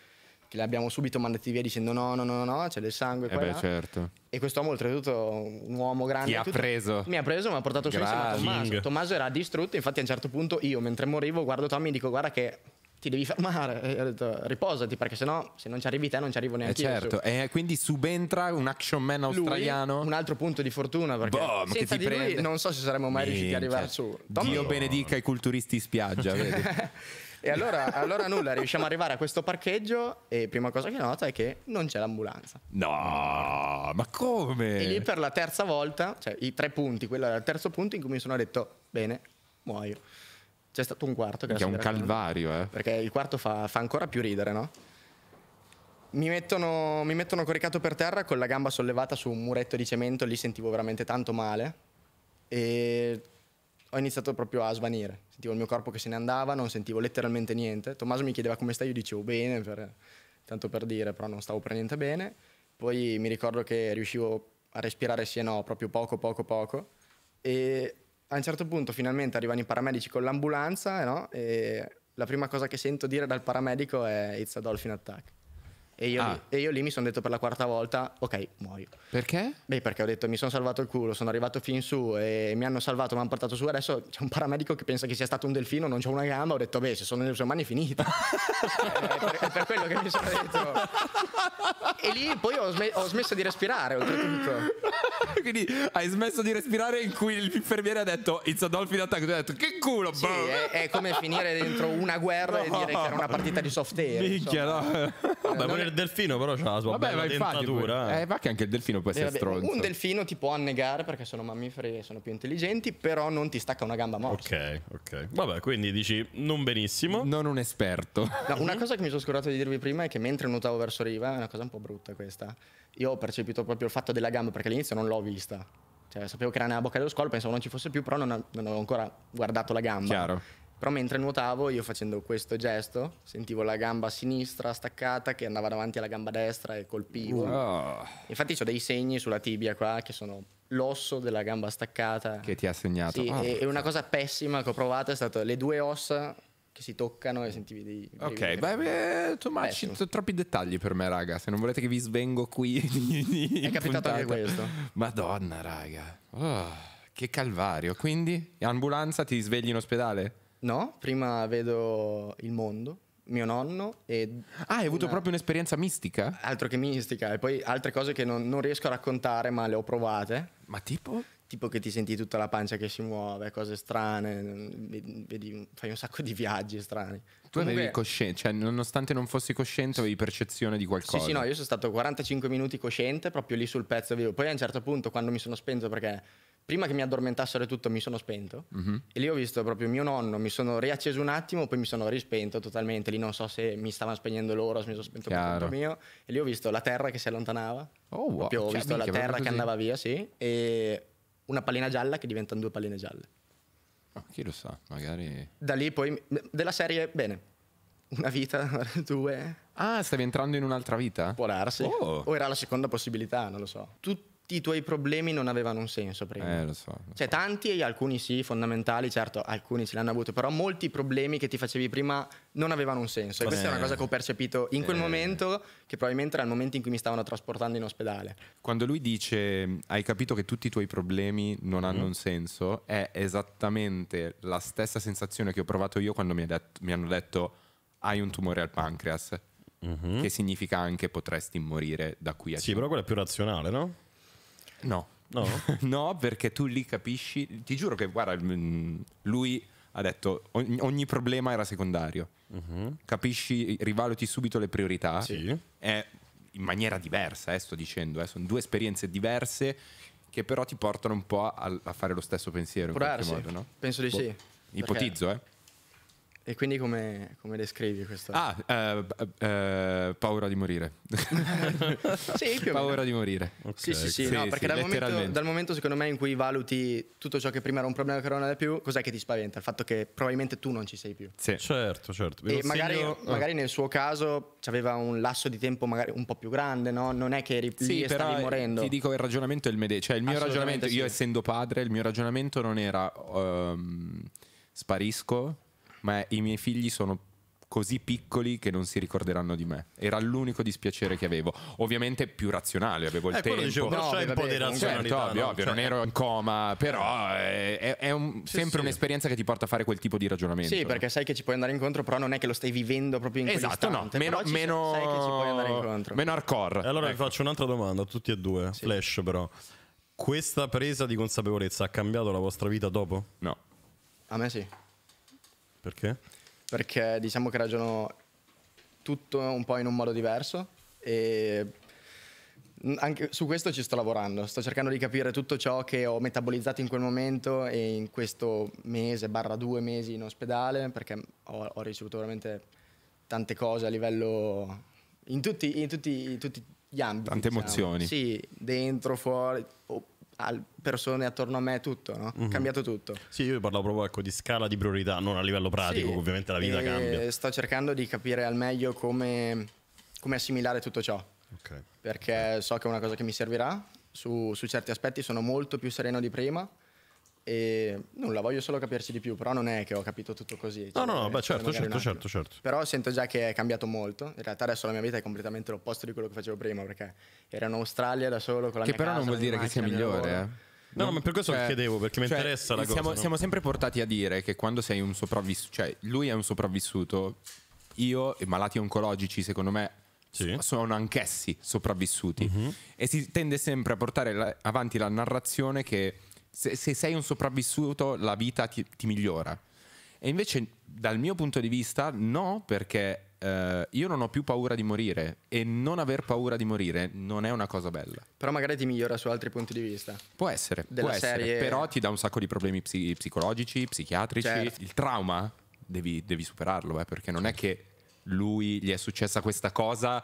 che le abbiamo subito mandati via dicendo no, no, no, no, c'è del sangue. Eh beh, certo. E quest'uomo, oltretutto, un uomo grande. Ti ha tutto, preso. Mi ha preso, mi ha portato Gra- su insieme a Tommaso. Tommaso era distrutto, infatti a un certo punto io, mentre morivo, guardo Tommy e dico guarda che ti devi fermare, ho detto, riposati perché sennò se non ci arrivi te non ci arrivo neanche eh certo. io. Eh, e
quindi subentra un action man australiano.
Lui, un altro punto di fortuna perché Boom, senza che ti prende. Lui, non so se
saremmo mai Minchia. riusciti a arrivare su. Tommy. Dio benedica i culturisti in spiaggia, vedi.
E allora, allora nulla, riusciamo ad arrivare a questo parcheggio e prima cosa che nota è che non c'è l'ambulanza. No, ma come? E lì per la terza volta, cioè i tre punti, quello era il terzo punto in cui mi sono detto, bene, muoio. C'è stato un quarto che... Che è un calvario, eh. Perché il quarto fa, fa ancora più ridere, no? Mi mettono, mi mettono, coricato per terra con la gamba sollevata su un muretto di cemento, lì sentivo veramente tanto male. E ho iniziato proprio a svanire. Sentivo il mio corpo che se ne andava, non sentivo letteralmente niente. Tommaso mi chiedeva come stai, io dicevo bene, per, tanto per dire, però non stavo per niente bene. Poi mi ricordo che riuscivo a respirare sì e no, proprio poco, poco, poco. E a un certo punto finalmente arrivano i paramedici con l'ambulanza, no? E la prima cosa che sento dire dal paramedico è It's a dolphin attack. E io, ah. lì, e io lì mi sono detto per la quarta volta, ok, muoio. Perché? Beh, perché ho detto mi sono salvato il culo, sono arrivato fin su e mi hanno salvato, mi hanno portato su. Adesso c'è un paramedico che pensa che sia stato un delfino, non c'è una gamba. Ho detto, beh, se sono nelle sue mani è finita. è, per, è, per, quello che mi sono detto. e lì poi ho, sm- ho smesso di respirare, oltretutto.
Quindi hai smesso di respirare in cui l'infermiere ha detto It's a dolphin attack. Tu hai detto che
culo, sì, è, è, come finire dentro una guerra no. e dire che era una partita di soft air. Minchia, insomma. no.
Cioè, Vabbè, no, il delfino però c'ha la sua Vabbè, bella dentatura. poi- eh. eh, va che anche il delfino può essere eh, vabbè, stronzo. un
delfino ti può annegare perché sono mammiferi e sono più intelligenti, però non ti stacca una gamba morta. Ok, ok.
Vabbè, quindi dici non benissimo. Non un esperto.
No, una cosa che mi sono scordato di dirvi prima è che mentre nuotavo verso riva, è una cosa un po' brutta questa, io ho percepito proprio il fatto della gamba perché all'inizio non l'ho vista. Cioè, sapevo che era nella bocca dello squalo, pensavo non ci fosse più, però non, non avevo ancora guardato la gamba. Chiaro. Però mentre nuotavo, io facendo questo gesto, sentivo la gamba sinistra staccata che andava davanti alla gamba destra e colpivo. Wow. Uh. Infatti ho dei segni sulla tibia qua che sono l'osso della gamba staccata.
Che ti ha segnato. Sì, oh. e,
e una cosa pessima che ho provato è stata le due ossa che si toccano e sentivi dei... Ok, beh, beh, Tomacci,
troppi dettagli per me, raga. Se non volete che vi svengo qui... È capitato puntata. anche questo. Madonna, raga. Oh, che calvario. Quindi, ambulanza, ti svegli in
ospedale? No, prima vedo il mondo, mio nonno. E ah, hai avuto una... proprio
un'esperienza mistica?
Altro che mistica, e poi altre cose che non, non, riesco a raccontare, ma le ho provate. Ma tipo? Tipo che ti senti tutta la pancia che si muove, cose strane, vedi, fai un sacco di viaggi strani. Tu Comunque... avevi
cosciente, cioè nonostante non fossi cosciente avevi percezione di qualcosa. Sì, sì, no, io sono
stato 45 minuti cosciente, proprio lì sul pezzo vivo. Poi a un certo punto quando mi sono spento perché prima che mi addormentassero e tutto mi sono spento mm-hmm. e lì ho visto proprio mio nonno, mi sono riacceso un attimo, poi mi sono rispento totalmente, lì non so se mi stavano spegnendo loro, se mi sono spento Chiaro. tutto mio e lì ho visto la terra che si allontanava, oh, wow. Proprio, ho cioè, visto la terra che andava via, sì, e una pallina gialla che diventano due palline gialle.
Oh, chi lo sa,
magari... Da lì poi, della serie, bene, una vita, due... Ah, stavi entrando in un'altra vita? Può darsi, oh. o era la seconda possibilità, non lo so. Tutto tutti i tuoi problemi non avevano un senso prima. Eh, lo so. Lo cioè, so. tanti e alcuni sì, fondamentali, certo, alcuni ce l'hanno avuto, però molti problemi che ti facevi prima non avevano un senso. E eh, questa è una eh. cosa che ho percepito in quel eh. momento, che probabilmente era il momento in cui mi stavano trasportando in ospedale.
Quando lui dice hai capito che tutti i tuoi problemi non hanno mm. un senso, è esattamente la stessa sensazione che ho provato io quando mi, detto, mi hanno detto hai un tumore al pancreas. Mm-hmm. Che significa anche potresti morire da qui a Sì, tempo. però quella
è più razionale, no?
No. No? no, perché tu lì capisci, ti giuro che guarda, mm, lui ha detto ogni, ogni problema era secondario. Uh-huh. Capisci, rivaluti subito le priorità. Sì. È in maniera diversa, eh, sto dicendo, eh. sono due esperienze diverse che però ti portano un po' a, a fare lo stesso pensiero Purarsi. in qualche modo, no? Penso di boh. sì. Ipotizzo, perché? eh.
E quindi come, come descrivi questo? Ah,
eh, eh, paura di morire.
sì, più Paura
di morire. Okay. Sì, sì, sì, sì, no, perché sì, dal,
momento, dal, momento, secondo me in cui valuti tutto ciò che prima era un problema che non era più, cos'è che ti spaventa? Il fatto che probabilmente tu non ci sei più.
Sì. Certo, certo. E magari, segno... Ah. magari,
nel suo caso c'aveva un lasso di tempo magari un po' più grande, no? Non è che eri sì, lì e stavi eh, morendo. Ti dico
il ragionamento è il medesimo. Cioè il mio ragionamento, io essendo padre, il mio ragionamento non era... Um, sparisco ma i miei figli sono così piccoli che non si ricorderanno di me. Era l'unico dispiacere che avevo. Ovviamente più razionale, avevo il eh, tempo. Dicevo, no, c'è un po' di certo, razionalità. Certo, ovvio, ovvio, cioè... non ero in coma, però eh, è, è un, sì, sempre sì. un'esperienza che ti porta a fare
quel tipo di ragionamento.
Sì, perché sai che ci puoi andare incontro, però non è che lo stai vivendo proprio in questo momento. Esatto, no, meno, meno, sai che ci puoi andare incontro. Meno
hardcore. E allora ecco. vi faccio un'altra domanda a tutti e due, sì. flash però. Questa presa di consapevolezza ha cambiato la vostra vita dopo? No. A me sì. Perché?
Perché diciamo che ragiono tutto un po' in un modo diverso e anche su questo ci sto lavorando, sto cercando di capire tutto ciò che ho metabolizzato in quel momento e in questo mese, barra due mesi in ospedale, perché ho, ho ricevuto veramente tante cose a livello... in tutti, in tutti, in tutti gli ambiti. Tante diciamo. emozioni. Sì, dentro, fuori, persone attorno a me tutto, no? Mm-hmm. Cambiato tutto.
Sì, io parlavo proprio ecco, di scala di priorità, non a livello pratico, sì, ovviamente la vita cambia.
Sto cercando di capire al meglio come, come assimilare tutto ciò. Okay. Perché so che è una cosa che mi servirà. Su, su certi aspetti sono molto più sereno di prima e nulla, voglio solo capirci di più, però non è che ho capito tutto così. Cioè no, no, no, beh, cioè, certo, certo, certo, certo. Però sento già che è cambiato molto. In realtà adesso la mia vita è completamente l'opposto di quello che facevo prima, perché ero in Australia da solo con la che mia Che però casa, non vuol dire che sia migliore, eh. No, no, ma per questo cioè, lo chiedevo, perché
mi cioè, interessa la siamo, cosa. No? Siamo sempre portati a dire che quando sei un sopravvissuto, cioè lui è un sopravvissuto, io e malati oncologici, secondo me, sì. sono anch'essi sopravvissuti. Mm-hmm. E si tende sempre a portare la- avanti la narrazione che se, se sei un sopravvissuto la vita ti, ti, migliora. E invece dal mio punto di vista no, perché eh, io non ho più paura di morire e non aver paura di morire non è una cosa bella.
Però magari ti migliora su altri punti di vista.
Può essere, Della può serie... però ti dà un sacco di problemi psi- psicologici, psichiatrici. Certo. Il trauma devi, devi superarlo, eh, perché non è che lui gli è successa questa cosa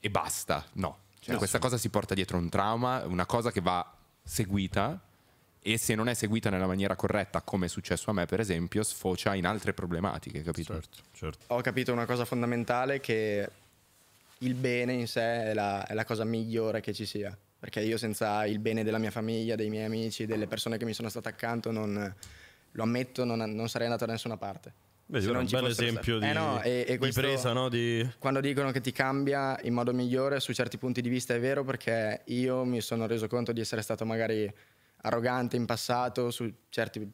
e basta, no. Cioè, no, questa sì. cosa si porta dietro un trauma, una cosa che va seguita e se non è seguita nella maniera corretta, come è successo a me per esempio, sfocia in altre problematiche, capito? Certo,
certo. Ho capito una cosa fondamentale che il bene in sé è la, è la cosa migliore che ci sia, perché io senza il bene della mia famiglia, dei miei amici, delle persone che mi sono state accanto, non, lo ammetto, non, non sarei andato da nessuna parte. Beh, è un bel esempio di, eh no, e, e questo, presa, no? Di... Quando dicono che ti cambia in modo migliore, su certi punti di vista è vero perché io mi sono reso conto di essere stato magari arrogante in passato su certi,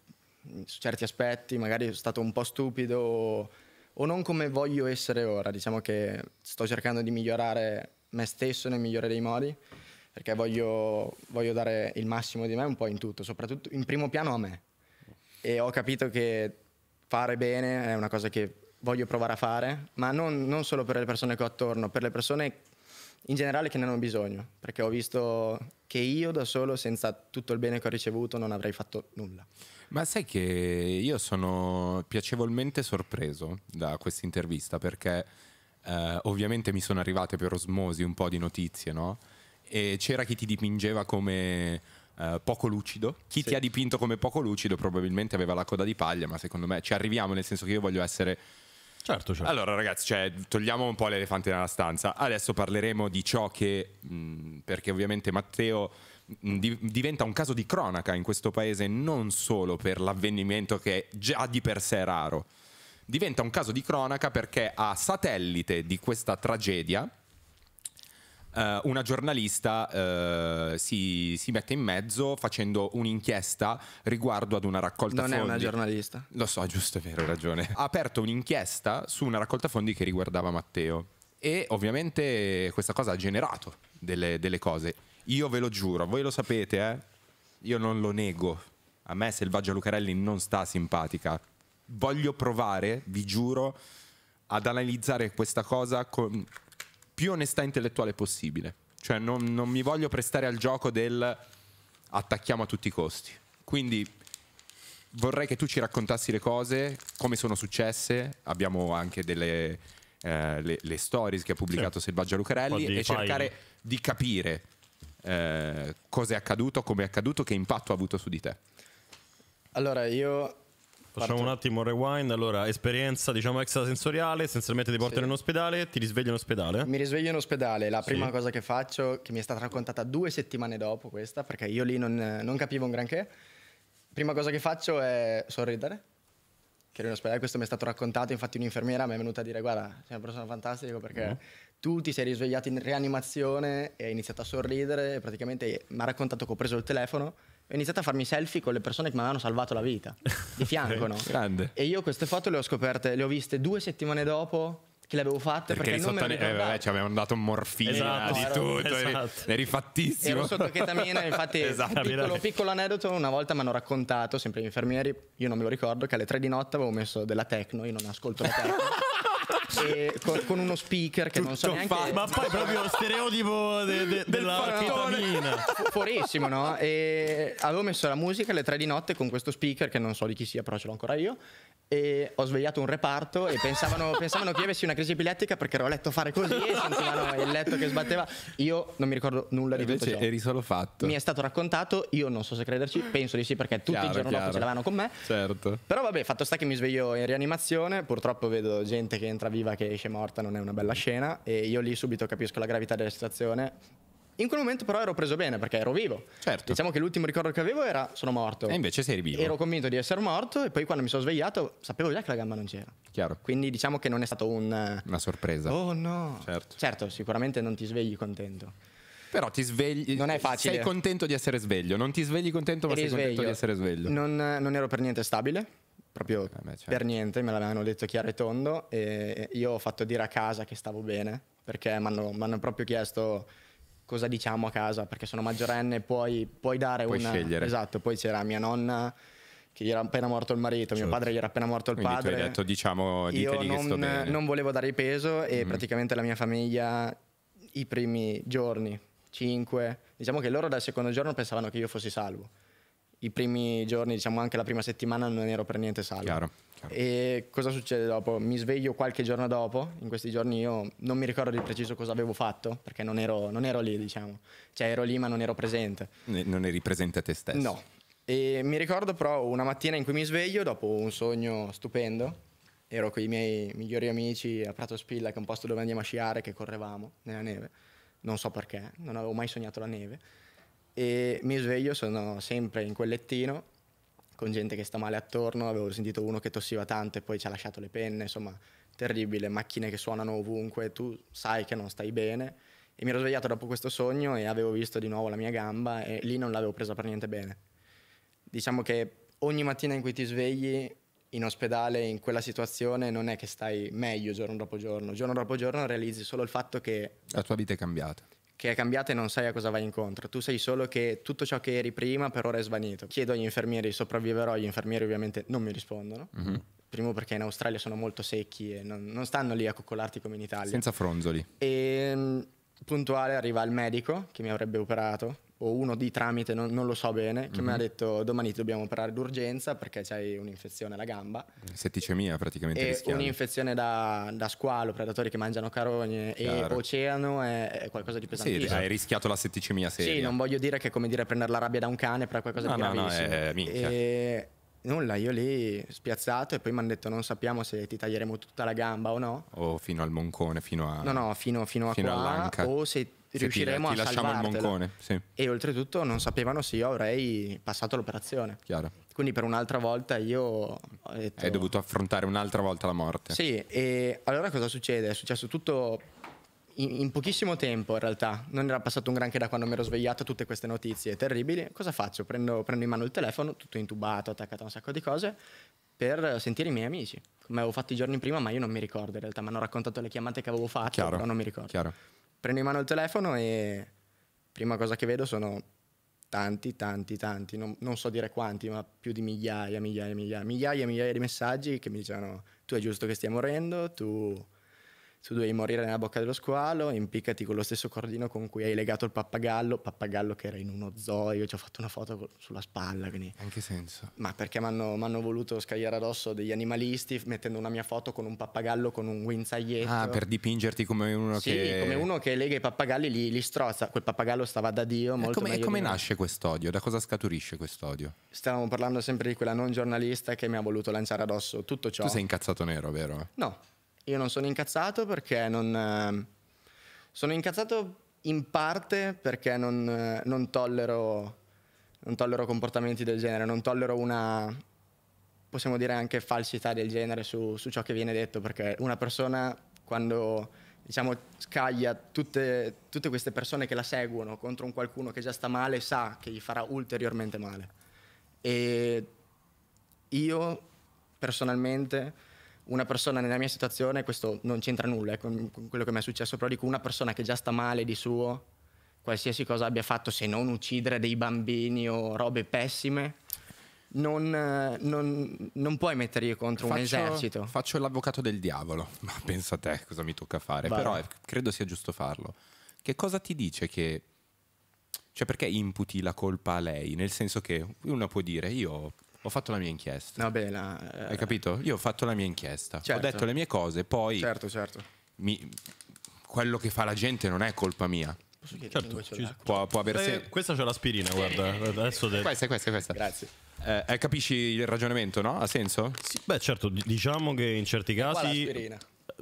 su certi aspetti, magari sono stato un po' stupido o, o non come voglio essere ora. Diciamo che sto cercando di migliorare me stesso nel migliore dei modi perché voglio, voglio, dare il massimo di me un po' in tutto, soprattutto in primo piano a me. E ho capito che fare bene è una cosa che voglio provare a fare, ma non, non solo per le persone che ho attorno, per le persone in generale che ne hanno bisogno, perché ho visto che io da solo, senza tutto il bene che ho ricevuto, non avrei fatto
nulla. Ma sai che io sono piacevolmente sorpreso da questa intervista, perché eh, ovviamente mi sono arrivate per osmosi un po' di notizie, no? E c'era chi ti dipingeva come Uh, poco lucido. Chi sì. ti ha dipinto come poco lucido probabilmente aveva la coda di paglia, ma secondo me ci cioè arriviamo, nel senso che io voglio essere Certo, certo. Allora ragazzi, cioè, togliamo un po' l'elefante nella stanza. Adesso parleremo di ciò che, mh, perché ovviamente Matteo mh, di, diventa un caso di cronaca in questo paese non solo per l'avvenimento che è già di per sé raro, diventa un caso di cronaca perché a satellite di questa tragedia eh, una giornalista eh, si, si, mette in mezzo facendo un'inchiesta riguardo ad una raccolta non fondi. Non è una giornalista. Lo so, giusto, è vero, hai ragione. Ha aperto un'inchiesta su una raccolta fondi che riguardava Matteo e ovviamente questa cosa ha generato delle, delle cose. Io ve lo giuro, voi lo sapete, eh? io non lo nego. A me Selvaggia Lucarelli non sta simpatica. Voglio provare, vi giuro, ad analizzare questa cosa con, più onestà intellettuale possibile. Cioè non, non mi voglio prestare al gioco del attacchiamo a tutti i costi. Quindi vorrei che tu ci raccontassi le cose, come sono successe, abbiamo anche delle eh, le, le, stories che ha pubblicato sì. Selvaggia Lucarelli e file. cercare di capire eh, cosa è accaduto, come è accaduto, che impatto ha avuto su di te.
Allora, io Facciamo un
attimo un rewind. Allora, esperienza diciamo extrasensoriale, essenzialmente ti portano sì. in ospedale, ti risveglio in
ospedale? Mi risveglio in ospedale, la sì. prima cosa che faccio, che mi è stata raccontata due settimane dopo questa, perché io lì non, non capivo un granché, prima cosa che faccio è sorridere, che ero in ospedale, questo mi è stato raccontato, infatti un'infermiera mi è venuta a dire guarda, sei una persona fantastica perché no. Mm-hmm. tu ti sei risvegliato in rianimazione e hai iniziato a sorridere, praticamente mi ha raccontato che ho preso il telefono ho iniziato a farmi selfie con le persone che mi avevano salvato la vita, di fianco, no? Grande. E io queste foto le ho scoperte, le ho viste due settimane dopo che l'avevo fatta perché, perché non me ne
eh, ci avevano dato morfina esatto, di tutto, esatto. eri, eri fattissimo. Ero sotto chetamina, infatti esatto, piccolo,
piccolo, aneddoto, una volta mi hanno raccontato, sempre gli infermieri, io non me lo ricordo, che alle 3 di notte avevo messo della techno, io non ascolto la techno. Con, con, uno speaker che Tutto non so neanche fa, ma poi proprio lo stereotipo de, de, della chetamina fuorissimo no e avevo messo la musica alle 3 di notte con questo speaker che non so di chi sia però ce l'ho ancora io e ho svegliato un reparto e pensavano, pensavano che io avessi una crisi crisi epilettica perché ero a letto fare così e sentivano il letto che sbatteva. Io non mi ricordo nulla di Invece tutto ciò. eri solo fatto. Mi è stato raccontato, io non so se crederci, penso di sì perché tutti chiaro, i giorni chiaro. dopo ce l'avano con me. Certo. Però vabbè, fatto sta che mi sveglio in rianimazione, purtroppo vedo gente che entra viva che esce morta, non è una bella scena e io lì subito capisco la gravità della situazione in quel momento però ero preso bene perché ero vivo. Certo. Diciamo che l'ultimo ricordo che avevo era sono morto. E invece sei vivo. Ero convinto di essere morto e poi quando mi sono svegliato sapevo già che la gamba non c'era. Chiaro. Quindi diciamo che non è stato un... Eh, Una sorpresa. Oh no. Certo. certo sicuramente non ti svegli contento. Però ti svegli. Non è facile. Sei contento di essere
sveglio. Non ti svegli contento, ma sei contento di essere sveglio.
Non, eh, non ero per niente stabile. Proprio eh beh, certo. per niente, me l'avevano detto chiaro e tondo. E io ho fatto dire a casa che stavo bene. Perché mi hanno proprio chiesto cosa diciamo a casa, perché sono maggiorenne, puoi, puoi dare puoi una... scegliere. Esatto, poi c'era mia nonna che gli era appena morto il marito, mio certo. padre gli era appena morto il Quindi padre. Tu hai detto
diciamo ditegli Io non, non,
volevo dare peso e mm. praticamente la mia famiglia i primi giorni, 5, diciamo che loro dal secondo giorno pensavano che io fossi salvo i primi giorni, diciamo anche la prima settimana, non ero per niente salvo. Chiaro, chiaro. E cosa succede dopo? Mi sveglio qualche giorno dopo, in questi giorni io non mi ricordo di preciso cosa avevo fatto, perché non ero, non ero lì, diciamo. Cioè ero lì ma non ero presente. Non
eri presente a te stesso? No.
E mi ricordo però una mattina in cui mi sveglio, dopo un sogno stupendo, ero con i miei migliori amici a Prato Spilla, che è un posto dove andiamo a sciare, che correvamo nella neve. Non so perché, non avevo mai sognato la neve e mi sveglio, sono sempre in quel lettino con gente che sta male attorno, avevo sentito uno che tossiva tanto e poi ci ha lasciato le penne, insomma, terribile, macchine che suonano ovunque, tu sai che non stai bene e mi ero svegliato dopo questo sogno e avevo visto di nuovo la mia gamba e lì non l'avevo presa per niente bene. Diciamo che ogni mattina in cui ti svegli in ospedale, in quella situazione, non è che stai meglio giorno dopo giorno, giorno dopo giorno realizzi solo il fatto che...
La tua vita è cambiata
che è cambiata e non sai a cosa vai incontro. Tu sai solo che tutto ciò che eri prima per ora è svanito. Chiedo agli infermieri, sopravviverò? Gli infermieri ovviamente non mi rispondono. Mm-hmm. Primo perché in Australia sono molto secchi e non, non, stanno lì a coccolarti come in Italia. Senza fronzoli. E ehm, puntuale arriva il medico che mi avrebbe operato o uno di tramite, non, non lo so bene, che mm-hmm. mi ha mhm. detto domani ti dobbiamo operare d'urgenza perché c'hai un'infezione alla gamba.
Setticemia praticamente. E rischiando.
un'infezione da, da, squalo, predatori che mangiano carogne Chiaro. e oceano è, è, qualcosa di pesantissimo. Sì, hai
rischiato la setticemia seria. Sì, non
voglio dire che è come dire prendere la rabbia da un cane, però è qualcosa no, di no, gravissimo. No, no, è minchia. E nulla, io lì spiazzato e poi mi hanno detto non sappiamo se ti taglieremo tutta la gamba o no.
O fino al moncone, fino a... No, no,
fino, fino a fino qua, o se riusciremo ti, ti a salvartelo. Sì. E oltretutto non sapevano se io avrei passato l'operazione. Chiaro. Quindi per un'altra volta io... Detto, Hai
dovuto affrontare un'altra volta la morte. Sì,
e allora cosa succede? È successo tutto in, in, pochissimo tempo in realtà. Non era passato un granché da quando mi ero svegliato, tutte queste notizie terribili. Cosa faccio? Prendo, prendo in mano il telefono, tutto intubato, attaccato a un sacco di cose, per sentire i miei amici. Come avevo fatto i giorni prima, ma io non mi ricordo in realtà. Mi hanno raccontato le chiamate che avevo fatto, chiaro, però non mi ricordo. Chiaro prendo in mano il telefono e prima cosa che vedo sono tanti, tanti, tanti, non, non so dire quanti, ma più di migliaia, migliaia, migliaia, migliaia, migliaia di messaggi che mi dicevano tu è giusto che stia morendo, tu tu dovevi morire nella bocca dello squalo, impiccati con lo stesso cordino con cui hai legato il pappagallo, pappagallo che era in uno zoo, io ci ho fatto una foto sulla spalla. Quindi... In che senso? Ma perché mi hanno voluto scagliare addosso degli animalisti mettendo una mia foto con un pappagallo con un guinzaglietto. Ah, per
dipingerti come uno sì, che... Sì, come uno
che lega i pappagalli, li, li strozza. Quel pappagallo stava da Dio, molto e come, e come
nasce quest'odio? Da cosa scaturisce quest'odio?
Stavamo parlando sempre di quella non giornalista che mi ha voluto lanciare addosso tutto ciò. Tu sei
incazzato nero, vero?
No. Io non sono incazzato perché non... Ehm, sono incazzato in parte perché non, eh, non, tollero, non tollero comportamenti del genere, non tollero una, possiamo dire anche falsità del genere su, su, ciò che viene detto, perché una persona quando diciamo, scaglia tutte, tutte, queste persone che la seguono contro un qualcuno che già sta male sa che gli farà ulteriormente male. E io personalmente una persona nella mia situazione, questo non c'entra nulla eh, con, con quello che mi è successo, però dico una persona che già sta male di suo, qualsiasi cosa abbia fatto, se non uccidere dei bambini o robe pessime, non, eh, non, non, puoi mettergli contro faccio, un esercito.
Faccio l'avvocato del diavolo, ma pensa a te cosa mi tocca fare, Vabbè. però eh, credo sia giusto farlo. Che cosa ti dice che... Cioè perché imputi la colpa a lei? Nel senso che uno può dire io ho fatto la mia inchiesta.
No, beh, la, eh... Hai capito? Io ho fatto la mia
inchiesta. Certo. Ho detto le mie cose, poi... Certo, certo. Mi... Quello che fa la gente non è colpa mia.
Posso certo, ce può, può aver eh, Questa
c'è l'aspirina, eh. guarda. Adesso te... Questa, questa, questa. Grazie. Eh, eh, capisci il ragionamento, no? Ha senso? Sì,
beh, certo, diciamo che in certi casi... È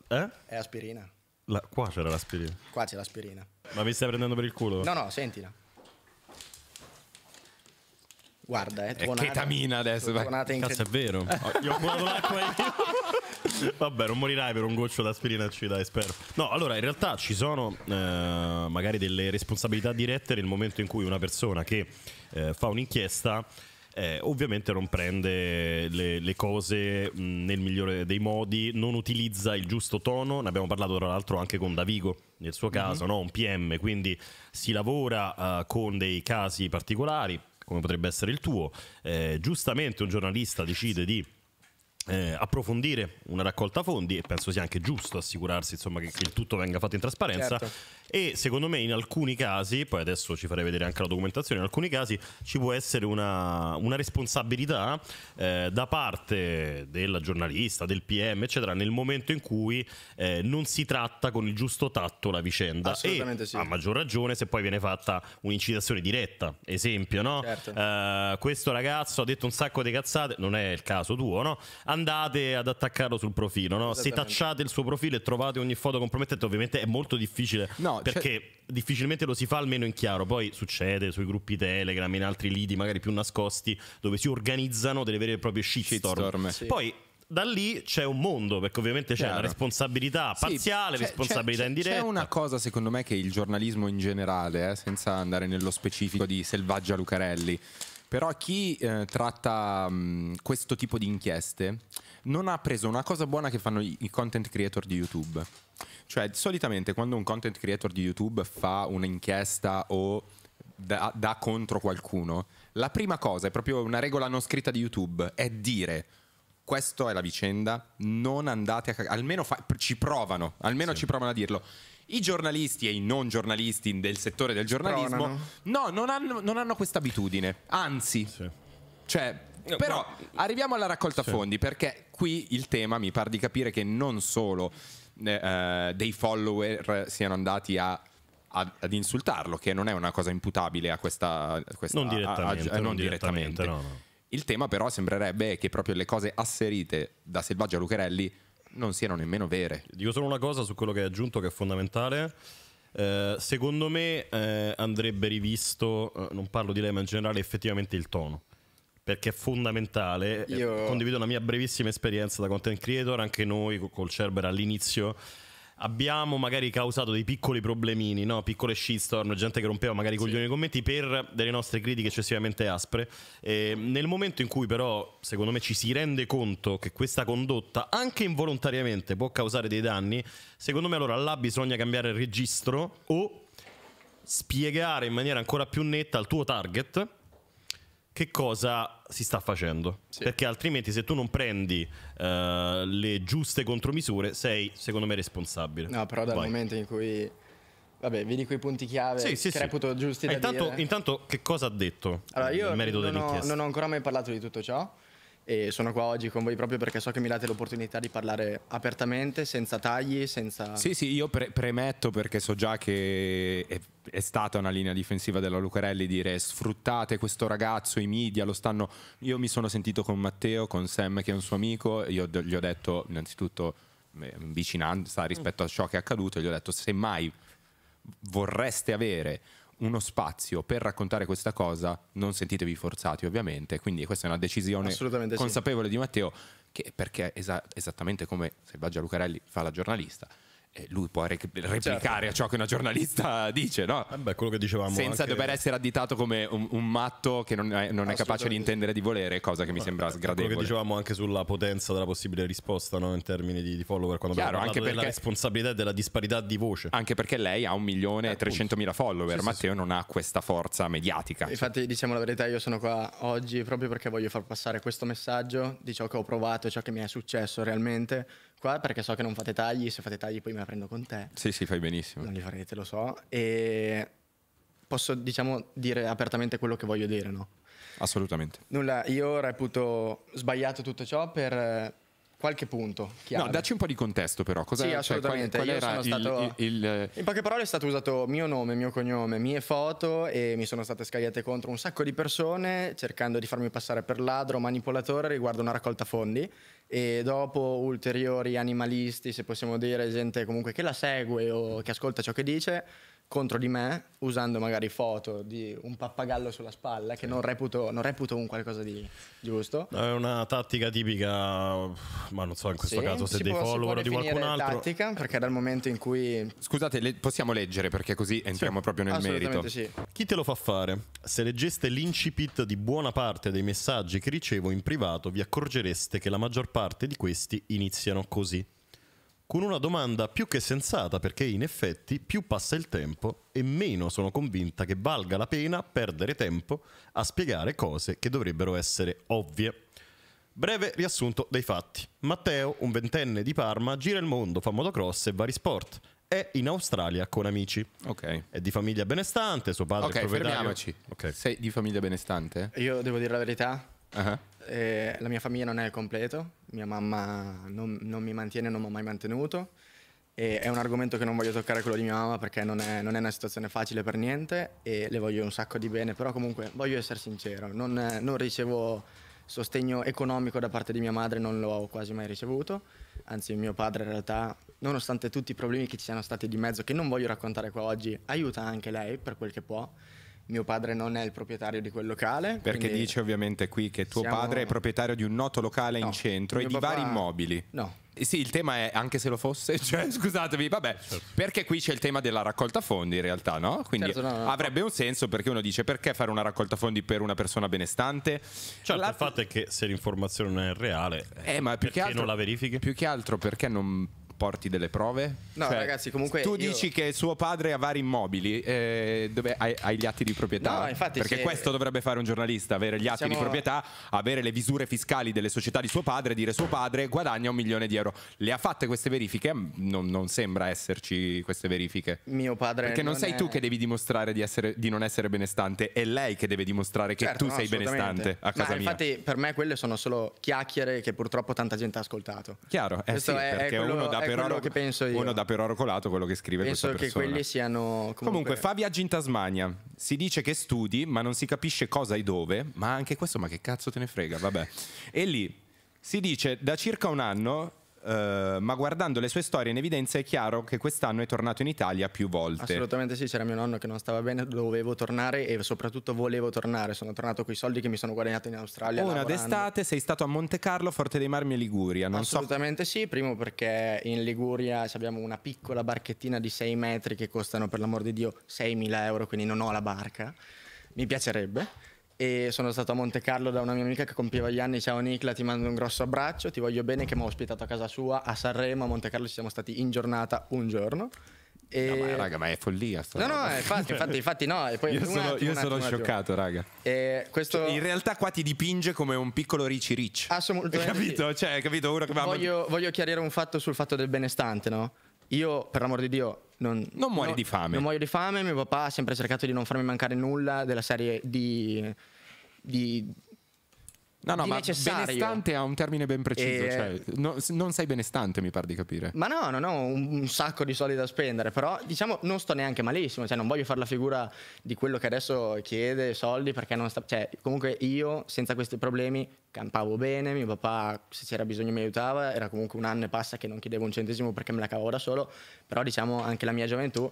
eh?
È aspirina.
La... Qua c'era l'aspirina.
Qua c'è l'aspirina.
Ma mi stai prendendo per il culo? No, no,
sentila. Guarda, eh, tuonate, chetamina adesso. Tuonate Cazzo, è vero. Ah, io ho buonato l'acqua
io. Vabbè, non morirai per un goccio d'aspirina ci dai, spero. No, allora, in realtà ci sono eh, magari delle responsabilità dirette nel momento in cui una persona che eh, fa un'inchiesta eh, ovviamente non prende le, le cose mh, nel migliore dei modi, non utilizza il giusto tono, ne abbiamo parlato tra l'altro anche con Davigo nel suo caso, mm -hmm. no? un PM, quindi si lavora uh, con dei casi particolari, come potrebbe essere il tuo, eh, giustamente un giornalista decide di eh, approfondire una raccolta fondi e penso sia anche giusto assicurarsi insomma, che, che, il tutto venga fatto in trasparenza certo. e secondo me in alcuni casi, poi adesso ci farei vedere anche la documentazione, in alcuni casi ci può essere una, una responsabilità eh, da parte della giornalista, del PM eccetera nel momento in cui eh, non si tratta con il giusto tatto la vicenda e sì. a maggior ragione se poi viene fatta un'incitazione diretta, esempio no? Certo. Eh, questo ragazzo ha detto un sacco di cazzate, non è il caso tuo no? andate ad attaccarlo sul profilo. No? Se tacciate il suo profilo e trovate ogni foto compromettente, ovviamente è molto difficile no, perché cioè... difficilmente lo si fa almeno in chiaro. Poi succede sui gruppi Telegram, in altri lidi magari più nascosti, dove si organizzano delle vere e proprie shitstorm. shitstorm. Sì. Poi da lì c'è un mondo, perché ovviamente c'è la una responsabilità parziale, sì, responsabilità indiretta. c'è, C'è una
cosa, secondo me, che il giornalismo in generale, eh, senza andare nello specifico di Selvaggia Lucarelli, però chi eh, tratta mh, mm, questo tipo di inchieste non ha preso una cosa buona che fanno i content creator di YouTube. Cioè, solitamente quando un content creator di YouTube fa un'inchiesta o dà, contro qualcuno, la prima cosa, è proprio una regola non scritta di YouTube, è dire questa è la vicenda, non andate a cagare, almeno fa- ci provano, almeno sì. ci provano a dirlo. I giornalisti e i non giornalisti del settore del giornalismo Pronano. no, non hanno, non hanno questa abitudine, anzi, sì. cioè però arriviamo alla raccolta sì. fondi perché qui il tema mi pare di capire che non solo eh, eh dei follower siano andati a, ad insultarlo, che non è una cosa imputabile a questa... A questa non direttamente. A, eh, non non direttamente. direttamente no, no. Il tema però sembrerebbe che proprio le cose asserite da Selvaggia Lucarelli non siano nemmeno vere.
Dico solo una cosa su quello che hai aggiunto che è fondamentale. Eh, secondo me eh, andrebbe rivisto, eh, non parlo di lei ma in generale effettivamente il tono, perché è fondamentale. Io... Condivido la mia brevissima esperienza da content creator, anche noi col Cerber all'inizio abbiamo magari causato dei piccoli problemini, no? piccole shitstorm, gente che rompeva magari sì. coglioni nei commenti per delle nostre critiche eccessivamente aspre. E nel momento in cui però, secondo me, ci si rende conto che questa condotta, anche involontariamente, può causare dei danni, secondo me allora là bisogna cambiare il registro o spiegare in maniera ancora più netta al tuo target che cosa si sta facendo. Sì. Perché altrimenti se tu non prendi uh, le giuste contromisure sei secondo me responsabile. No, però dal Vai.
momento in cui... Vabbè, vedi quei punti chiave sì, sì, che reputo giusti eh, da intanto, dire.
Intanto che cosa ha detto allora, io merito non dell'inchiesta? Ho, non ho
ancora mai parlato di tutto ciò e sono qua oggi con voi proprio perché so che mi date l'opportunità di parlare apertamente, senza tagli, senza... Sì,
sì, io pre premetto perché so già che è, è, stata una linea difensiva della Lucarelli dire sfruttate questo ragazzo, i media lo stanno... Io mi sono sentito con Matteo, con Sam che è un suo amico, io gli ho detto innanzitutto eh, vicinanza rispetto a ciò che è accaduto, gli ho detto semmai vorreste avere uno spazio per raccontare questa cosa, non sentitevi forzati ovviamente, quindi questa è una decisione consapevole sì. di Matteo, che perché esa- esattamente come Selvaggia Lucarelli fa la giornalista, eh, lui può re- replicare certo. ciò che una giornalista
dice, no? Eh beh, quello che dicevamo Senza anche... dover essere
additato come un, un matto che non è, non è, capace di intendere di volere, cosa che mi eh, sembra sgradevole. Quello che
dicevamo anche sulla potenza della possibile risposta, no? In termini di, di follower, quando Chiaro, abbiamo parlato perché... responsabilità e della disparità di voce. Anche perché
lei ha un milione e eh, trecentomila follower, sì, Matteo sì, non ha questa forza mediatica.
Infatti, diciamo la verità, io sono qua oggi proprio perché voglio far passare questo messaggio di ciò che ho provato, ciò che mi è successo realmente qua perché so che non fate tagli, se fate tagli poi me la prendo con te. Sì, sì, fai benissimo. Non li farete, lo so. E posso, diciamo, dire apertamente quello che voglio dire, no?
Assolutamente.
Nulla, io reputo sbagliato tutto ciò per qualche punto. chiaro. No, dacci
un po' di contesto però. Cosa, sì, cioè, assolutamente. Cioè, qual, qual stato, il, il... Eh, In
poche parole è stato usato mio nome, mio cognome, mie foto e mi sono state scagliate contro un sacco di persone cercando di farmi passare per ladro, manipolatore riguardo una raccolta fondi e dopo ulteriori animalisti, se possiamo dire, gente comunque che la segue o che ascolta ciò che dice contro di me usando magari foto di un pappagallo sulla spalla che non reputo, non reputo un qualcosa di giusto.
è una tattica tipica, ma non so in questo sì, caso se dei può, follower o di qualcun altro. È una
tattica perché dal momento in cui...
Scusate, le, possiamo leggere perché così entriamo sì, proprio
nel merito. Sì.
Chi te lo fa fare? Se leggeste l'incipit di buona parte dei messaggi che ricevo in privato vi accorgereste che la maggior parte di questi iniziano così con una domanda più che sensata perché in effetti più passa il tempo e meno sono convinta che valga la pena perdere tempo a spiegare cose che dovrebbero essere ovvie. Breve riassunto dei fatti. Matteo, un ventenne di Parma, gira il mondo, fa motocross e vari sport. È in Australia con amici. Ok. È di famiglia benestante, suo padre
okay, è proprietario. Fermiamoci.
Ok, fermiamoci. Sei di famiglia
benestante?
Io devo dire la verità, Uh-huh. Eh, la mia famiglia non è al completo, mia mamma non, non mi mantiene, non mi ha mai mantenuto. E è un argomento che non voglio toccare quello di mia mamma perché non è, non è, una situazione facile per niente e le voglio un sacco di bene, però comunque voglio essere sincero, non, non ricevo sostegno economico da parte di mia madre, non l'ho quasi mai ricevuto, anzi mio padre in realtà, nonostante tutti i problemi che ci siano stati di mezzo, che non voglio raccontare qua oggi, aiuta anche lei per quel che può mio padre non è il proprietario di quel locale. Perché dice
ovviamente qui che tuo siamo... padre è proprietario di un noto locale no, in centro e di papà... vari immobili. No. Eh sì, il tema è anche se lo fosse, cioè scusatemi, vabbè, certo. perché qui c'è il tema della raccolta fondi in realtà, no? Quindi certo, no, no, avrebbe un senso perché uno dice perché fare una raccolta fondi per una persona benestante? Certo, il fatto è che se l'informazione non è reale, eh, ma più che altro, non la verifichi? Più che altro perché non porti delle prove? No, cioè, ragazzi, comunque. Tu io... dici che suo padre ha vari immobili, eh, dove hai, hai, gli atti di proprietà. No, infatti. Perché se... questo dovrebbe fare un giornalista: avere gli atti Siamo... di proprietà, avere le visure fiscali delle società di suo padre, dire suo padre guadagna un milione di euro. Le ha fatte queste verifiche? Non, non sembra esserci queste verifiche.
Mio padre. Perché non, non sei è... tu che
devi dimostrare di, essere, di, non essere benestante, è lei che deve dimostrare che certo, tu no, sei benestante a casa Ma, mia.
Infatti, per me quelle sono solo chiacchiere che purtroppo tanta gente ha ascoltato. Chiaro, eh Questo sì, è, perché è quello, uno dà per quello che
penso io. Uno da perorocolato quello che scrive penso questa persona. che quelli
siano... Comunque... comunque fa
viaggi in Tasmania, si dice che studi ma non si capisce cosa e dove, ma anche questo ma che cazzo te ne frega, vabbè. e lì si dice da circa un anno eh, ma guardando le sue storie in evidenza è chiaro che quest'anno è tornato in Italia più volte. Assolutamente
sì, c'era mio nonno che non stava bene, dovevo tornare e soprattutto volevo tornare. Sono tornato con i soldi che mi sono guadagnato in Australia. Una d'estate
sei stato a Monte Carlo, Forte dei Marmi e Liguria, non Assolutamente
so... sì, primo perché in Liguria abbiamo una piccola barchettina di 6 metri che costano per l'amor di Dio 6.000 euro, quindi non ho la barca. Mi piacerebbe e sono stato a Monte Carlo da una mia amica che compiva gli anni. Ciao Nicla, ti mando un grosso abbraccio, ti voglio bene che mi ha ospitato a casa sua, a Sanremo, a Monte Carlo ci siamo stati in giornata un giorno. E... No, ma, raga, ma è follia. Sta no, roba. no, eh, infatti, infatti, infatti no. io attimo, sono, io sono attimo, scioccato, raga.
Questo... Cioè, in realtà qua ti dipinge come un piccolo Ricci Ricci.
Assolutamente. Ah, hai eh,
capito? Sì. Cioè, capito? Uno che va... voglio,
voglio chiarire un fatto sul fatto del benestante, no? Io, per l'amor di Dio, non, non muori no, di fame. Non muoio di fame. Mio papà ha sempre cercato di non farmi mancare nulla della serie di di No, no, ma necessario. benestante ha un termine ben preciso, e... Eh. cioè,
no, non sei benestante mi pare di capire.
Ma no, non ho un, un, sacco di soldi da spendere, però diciamo non sto neanche malissimo, cioè non voglio fare la figura di quello che adesso chiede soldi perché non sta... Cioè, comunque io senza questi problemi campavo bene, mio papà se c'era bisogno mi aiutava, era comunque un anno e passa che non chiedevo un centesimo perché me la cavavo da solo, però diciamo anche la mia gioventù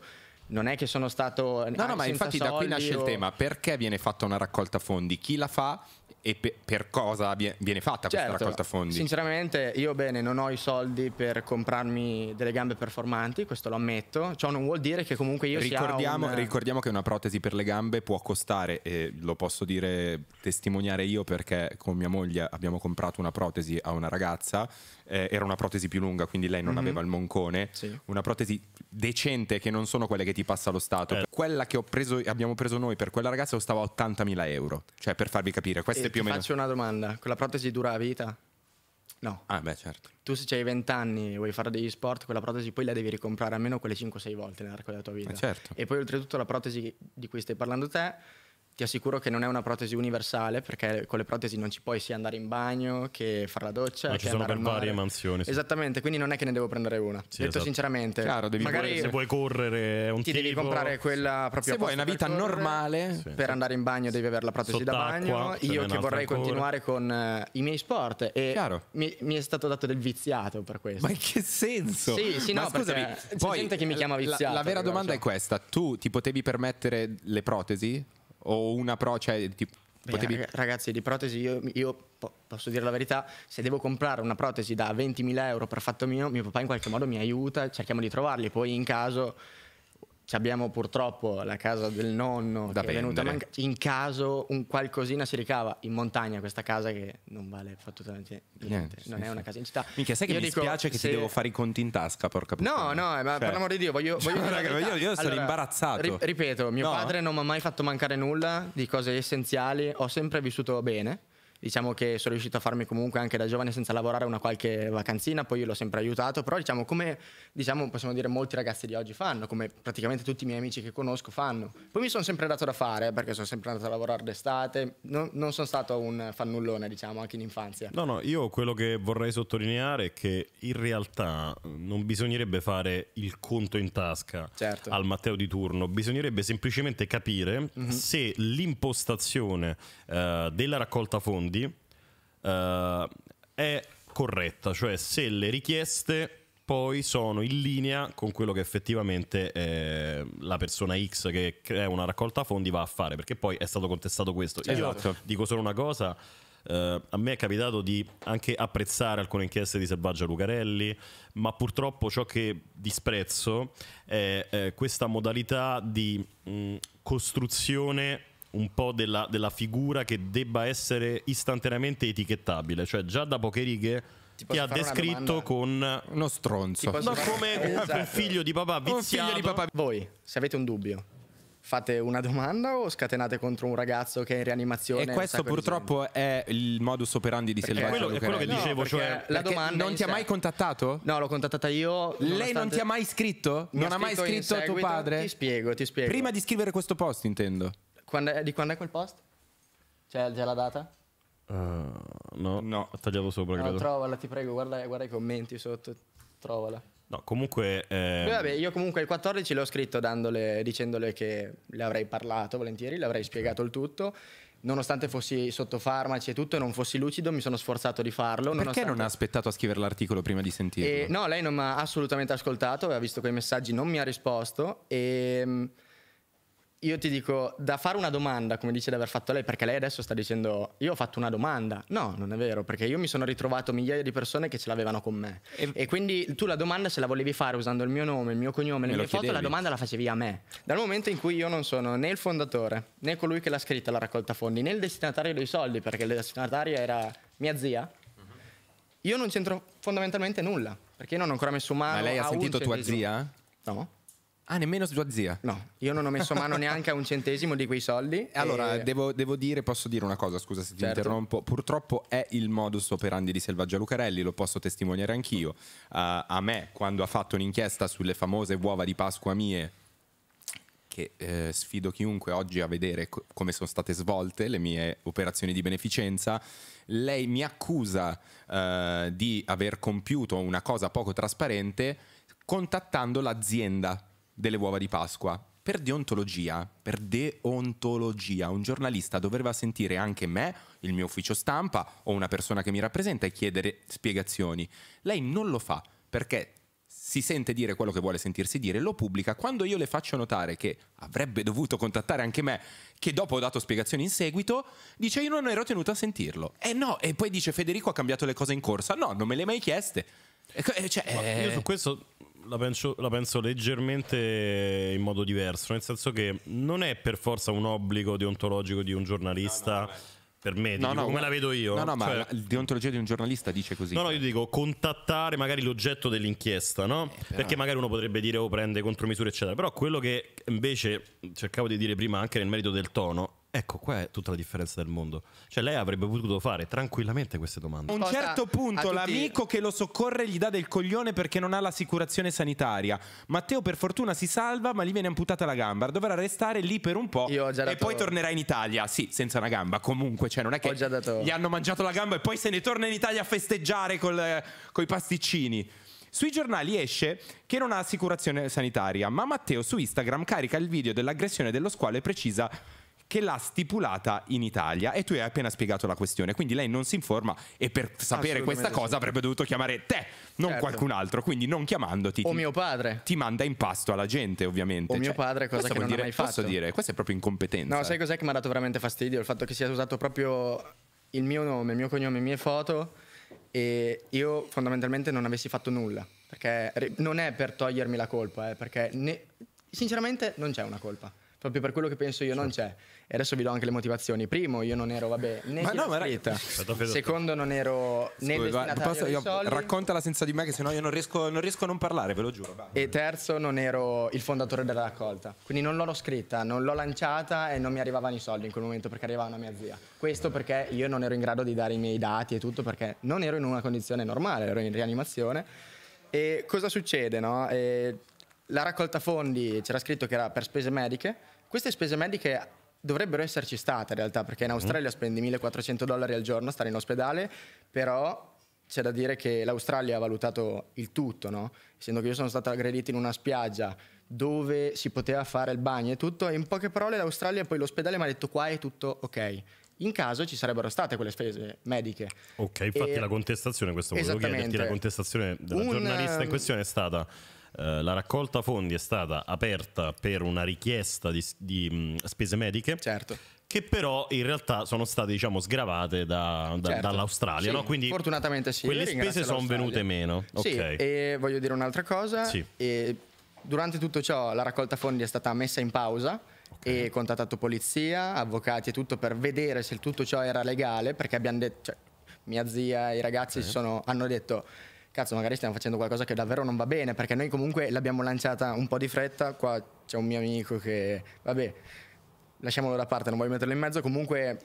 non è che sono stato... Eh, no, no, ma infatti da qui nasce o... il tema,
perché viene fatta una raccolta fondi? Chi la fa? E pe per cosa viene fatta certo, questa raccolta fondi?
Sinceramente io bene non ho i soldi per comprarmi delle gambe performanti, questo lo ammetto, ciò non vuol dire che comunque io ricordiamo, un... ricordiamo
che una protesi per le gambe può costare, e lo posso dire, testimoniare io perché con mia moglie abbiamo comprato una protesi a una ragazza eh, era una protesi più lunga, quindi lei non mm -hmm. aveva il moncone, sì. una protesi decente che non sono quelle che ti passa lo Stato. Eh. Quella che preso, abbiamo preso noi per quella ragazza costava 80.000 euro, cioè
per farvi capire, questa è più o meno... Faccio una domanda, quella protesi dura la vita? No. Ah, beh, certo. Tu se hai 20 anni e vuoi fare degli sport, quella protesi poi la devi ricomprare almeno quelle 5-6 volte nell'arco della tua vita. Eh, certo. E poi oltretutto la protesi di cui stai parlando te ti assicuro che non è una protesi universale perché con le protesi non ci puoi sia andare in bagno che fare la doccia. Ma ci sono per varie mansioni. Sì. Esattamente, quindi non è che ne devo prendere una. Sì, Detto esatto. sinceramente, Chiaro, magari se
vuoi correre un ti tipo, devi comprare quella proprio Se vuoi una vita normale
sì, per andare in bagno devi avere la protesi Sott'acqua, da bagno. Io che vorrei ancora. continuare con uh, i miei sport e mi, mi, è stato dato del viziato per questo. Ma in che senso? Sì, sì, no, scusami, poi, gente che mi chiama viziato. La, vera domanda cioè. è questa: tu ti potevi permettere le protesi? O una pro, cioè, tipo, potevi... Ragazzi, di protesi io, io posso dire la verità, se devo comprare una protesi da 20.000 euro per fatto mio, mio papà in qualche modo mi aiuta, cerchiamo di trovarli, poi in caso abbiamo purtroppo la casa del nonno da che è venuta a manca- in caso un qualcosina si ricava in montagna questa casa che non vale assolutamente niente, niente non sì, è sì. una casa in città minchia sai che io mi dico, dispiace che se... ti devo
fare i conti in tasca porca
puttana no no eh, ma cioè... per l'amor di Dio voglio, voglio cioè, raga, io, io allora, sono imbarazzato ri- ripeto mio no. padre non mi ha mai fatto mancare nulla di cose essenziali ho sempre vissuto bene diciamo che sono riuscito a farmi comunque anche da giovane senza lavorare una qualche vacanzina, poi io l'ho sempre aiutato, però diciamo come diciamo, possiamo dire molti ragazzi di oggi fanno, come praticamente tutti i miei amici che conosco fanno. Poi mi sono sempre dato da fare eh, perché sono sempre andato a lavorare d'estate, non, non sono stato un fannullone diciamo anche in infanzia.
No, no, io quello che vorrei sottolineare è che in realtà non bisognerebbe fare il conto in tasca certo. al Matteo di turno, bisognerebbe semplicemente capire mm-hmm. se l'impostazione eh, della raccolta fondi quindi eh, è corretta, cioè se le richieste poi sono in linea con quello che effettivamente eh, la persona X che crea una raccolta fondi va a fare, perché poi è stato contestato questo. Esatto. Io dico solo una cosa. Uh, a me è capitato di anche apprezzare alcune inchieste di Selvaggia Lucarelli, ma purtroppo ciò che disprezzo è eh, questa modalità di mh, mm, costruzione un po' della, della, figura che debba essere istantaneamente etichettabile, cioè già da poche righe ti, ha descritto con uno stronzo, no, come esatto. un figlio di papà viziato.
Figlio di papà. Voi, se avete un dubbio, fate una domanda o scatenate contro un ragazzo che è in rianimazione? E questo purtroppo
è il modus operandi di Selvaggia. Quello, è quello che dicevo, no, cioè la domanda non ti ha mai
contattato? No, l'ho contattata io. Lei non ti ha mai scritto? non ha mai scritto a tuo padre? Ti spiego, ti spiego. Prima di scrivere
questo post, intendo.
Quando è, di quando è quel post? C'è cioè, già la data?
Uh, no, no, ho tagliato sopra. No, credo.
trovala, ti prego, guarda, guarda, i commenti sotto, trovala.
No, comunque... Eh... vabbè,
io comunque il 14 l'ho scritto dandole, dicendole che le avrei parlato volentieri, le avrei spiegato il tutto nonostante fossi sotto farmaci e tutto e non fossi lucido, mi sono sforzato di farlo. Perché nonostante...
non ha aspettato a scrivere l'articolo prima di sentirlo? E, eh,
no, lei non mi ha assolutamente ascoltato, aveva visto quei messaggi, non mi ha risposto e ehm, io ti dico, da fare una domanda, come dice di aver fatto lei, perché lei adesso sta dicendo, io ho fatto una domanda. No, non è vero, perché io mi sono ritrovato migliaia di persone che ce l'avevano con me. E, e quindi tu la domanda se la volevi fare usando il mio nome, il mio cognome, le mie foto, chiedevi. la domanda la facevi a me. Dal momento in cui io non sono né il fondatore, né colui che l'ha scritta la raccolta fondi, né il destinatario dei soldi, perché il destinatario era mia zia, io non c'entro fondamentalmente nulla, perché io non ho ancora messo mano. Ma lei ha sentito tua zia? No. Ah, nemmeno sua zia? No, io non ho messo mano neanche a un centesimo di quei soldi. Allora, e...
devo, devo, dire, posso dire una cosa, scusa se ti certo. interrompo. Purtroppo è il modus operandi di Selvaggia Lucarelli, lo posso testimoniare anch'io. Uh, a me, quando ha fatto un'inchiesta sulle famose uova di Pasqua mie, che eh, sfido chiunque oggi a vedere co- come sono state svolte le mie operazioni di beneficenza, lei mi accusa uh, di aver compiuto una cosa poco trasparente contattando l'azienda delle uova di Pasqua. Per deontologia, per deontologia, un giornalista doveva sentire anche me, il mio ufficio stampa o una persona che mi rappresenta e chiedere spiegazioni. Lei non lo fa perché si sente dire quello che vuole sentirsi dire, lo pubblica. Quando io le faccio notare che avrebbe dovuto contattare anche me, che dopo ho dato spiegazioni in seguito, dice io non ero tenuto a sentirlo. E eh no, e poi dice Federico ha cambiato le cose in corsa. No, non me le hai mai chieste.
Ecco, eh, cioè, eh... Io su eh. questo la penso, la penso, leggermente in modo diverso, nel senso che non è per forza un obbligo deontologico di un giornalista. No, no, per me, no, no, come ma... la vedo io. No, no, cioè... ma il deontologia di un giornalista dice così. No, no, io cioè. dico contattare magari l'oggetto dell'inchiesta, no? Eh, Perché magari uno potrebbe dire o oh, prende contromisure, eccetera. Però quello che invece cercavo di dire prima anche nel merito del tono Ecco, qua è tutta la differenza del mondo. Cioè, lei avrebbe potuto fare tranquillamente queste domande. A un certo punto tutti- l'amico
che lo soccorre gli dà del coglione perché non ha l'assicurazione sanitaria. Matteo per fortuna si salva, ma gli viene amputata la gamba. Dovrà restare lì per un po' Io ho già e poi tornerà in Italia. Sì, senza una gamba, comunque, cioè non è che Ho già dato- gli hanno mangiato la gamba e poi se ne torna in Italia a festeggiare col, coi pasticcini. Sui giornali esce che non ha assicurazione sanitaria, ma Matteo su Instagram carica il video dell'aggressione dello squalo e precisa che l'ha stipulata in Italia e tu hai appena spiegato la questione, quindi lei non si informa e per sapere questa cosa sì. avrebbe dovuto chiamare te, non certo. qualcun altro, quindi non chiamandoti o ti, mio padre. ti manda in pasto alla gente ovviamente. O cioè, mio padre, cosa che non dire, mai fatto. Posso dire, questa è proprio incompetenza. No, sai
cos'è che mi ha dato veramente fastidio? Il fatto che sia usato proprio il mio nome, il mio cognome, le mie foto e io fondamentalmente non avessi fatto nulla, perché non è per togliermi la colpa, eh, perché ne, sinceramente non c'è una colpa proprio per quello che penso io certo. non c'è. E adesso vi do anche le motivazioni. Primo, io non ero, vabbè, né ma no, ma era... Secondo, non ero né Scusi, destinatario posso, io, Raccontala senza di me, che sennò
io non riesco, non riesco a non parlare, ve lo giuro. Va.
E terzo, non ero il fondatore della raccolta. Quindi non l'ho scritta, non l'ho lanciata e non mi arrivavano i soldi in quel momento perché arrivavano a mia zia. Questo perché io non ero in grado di dare i miei dati e tutto perché non ero in una condizione normale, ero in rianimazione. E cosa succede, no? E la raccolta fondi c'era scritto che era per spese mediche queste spese mediche dovrebbero esserci state in realtà, perché in mm. Australia mm. spendi 1400 dollari al giorno a stare in ospedale, però c'è da dire che l'Australia ha valutato il tutto, no? Essendo che io sono stato aggredito in una spiaggia dove si poteva fare il bagno e tutto, e in poche parole l'Australia poi l'ospedale mi ha detto qua è tutto ok. In caso ci sarebbero state quelle spese mediche.
Ok, infatti e... la contestazione, questo volevo chiederti, la contestazione della Un... giornalista in ehm, questione è stata eh, la raccolta fondi è stata aperta per una richiesta di, di mh, mm, spese
mediche. Certo
che però in realtà sono state diciamo sgravate da, da, certo. dall'Australia sì, no?
quindi fortunatamente sì quelle spese sono venute
meno sì, okay.
e voglio dire un'altra cosa sì. durante tutto ciò la raccolta fondi è stata messa in pausa okay. e contattato polizia avvocati e tutto per vedere se tutto ciò era legale perché abbiamo detto cioè, mia zia e i ragazzi okay. sono, hanno detto cazzo, magari stiamo facendo qualcosa che davvero non va bene, perché noi comunque l'abbiamo lanciata un po' di fretta, qua c'è un mio amico che, vabbè, lasciamolo da parte, non voglio metterlo in mezzo, comunque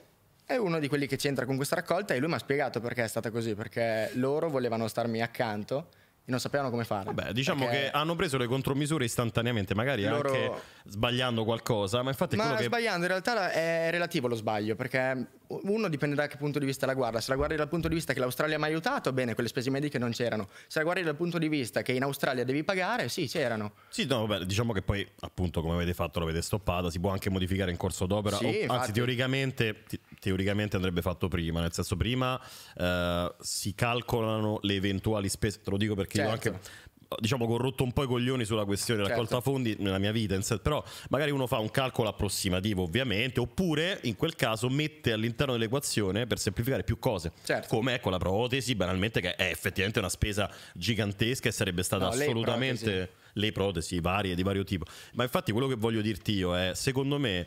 è uno di quelli che c'entra con questa raccolta e lui mi ha spiegato perché è stata così, perché loro volevano starmi accanto non sapevano come fare. Vabbè, diciamo perché... che
hanno preso le contromisure istantaneamente, magari Loro... anche sbagliando qualcosa, ma infatti ma che...
sbagliando in realtà è relativo lo sbaglio, perché uno dipende da che punto di vista la guarda. Se la guardi dal punto di vista che l'Australia mi ha aiutato, bene, quelle spese mediche non c'erano. Se la guardi dal punto di vista che in Australia devi pagare, sì, c'erano.
Sì, no, vabbè, diciamo che poi appunto come avete fatto l'avete stoppata, si può anche modificare in corso d'opera, sì, o, infatti... anzi teoricamente Ti teoricamente andrebbe fatto prima, nel senso prima eh, si calcolano le eventuali spese, te lo dico perché certo. io anche certo. diciamo ho rotto un po' i coglioni sulla questione certo. raccolta fondi nella mia vita, però magari uno fa un calcolo approssimativo ovviamente, oppure in quel caso mette all'interno dell'equazione per semplificare più cose, certo. come ecco la protesi banalmente che è effettivamente una spesa gigantesca e sarebbe stata no, assolutamente le protesi varie di vario tipo, ma infatti quello che voglio dirti io è secondo me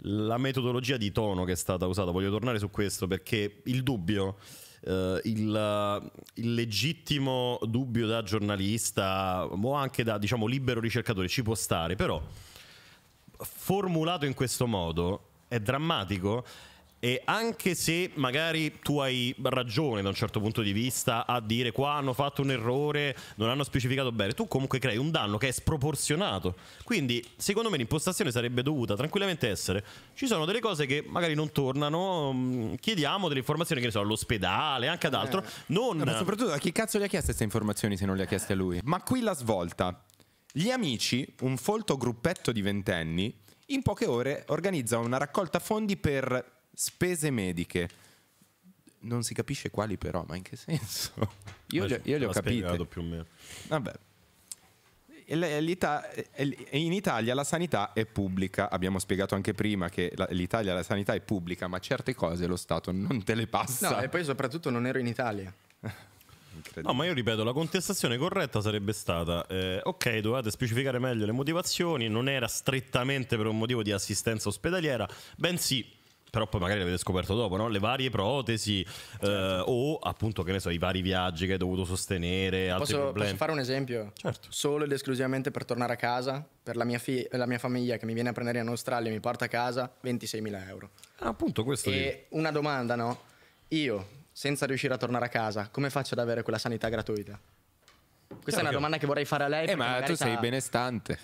la metodologia di tono che è stata usata, voglio tornare su questo perché il dubbio... Uh, il, il, legittimo dubbio da giornalista o anche da diciamo, libero ricercatore ci può stare, però formulato in questo modo è drammatico e anche se magari tu hai ragione da un certo punto di vista a dire qua hanno fatto un errore, non hanno specificato bene, tu comunque crei un danno che è sproporzionato. Quindi, secondo me, l'impostazione sarebbe dovuta tranquillamente essere: ci sono delle cose che magari non tornano, mm, chiediamo delle informazioni, che ne so, all'ospedale, anche ad eh. altro. Non... ma
soprattutto a chi cazzo le ha chieste queste informazioni se non le ha chieste a lui? Ma qui la svolta. Gli amici, un folto gruppetto di ventenni, in poche ore organizza una raccolta fondi per Spese mediche. Non si capisce quali però, ma in che senso? Io, Beh, io le ho capite. più o meno. Vabbè. In Italia la sanità è pubblica, abbiamo spiegato anche prima che l'Italia la sanità è pubblica, ma certe cose lo Stato
non te le passa. No,
e poi soprattutto non ero in Italia.
No, ma io ripeto, la contestazione corretta sarebbe stata, eh, ok, dovete specificare meglio le motivazioni, non era strettamente per un motivo di assistenza ospedaliera, bensì però poi magari l'avete scoperto dopo, no? le varie protesi eh, certo. eh, o appunto che ne so, i vari viaggi che hai dovuto sostenere. Posso, posso, fare
un esempio? Certo. Solo ed esclusivamente per tornare a casa, per la mia, fi- la mia famiglia che mi viene a prendere in Australia e mi porta a casa 26.000 euro. Ah,
appunto questo. E
io. una domanda, no? Io, senza riuscire a tornare a casa, come faccio ad avere quella sanità gratuita? Questa certo. è una certo. domanda che vorrei fare a lei. Eh, ma tu sei
benestante.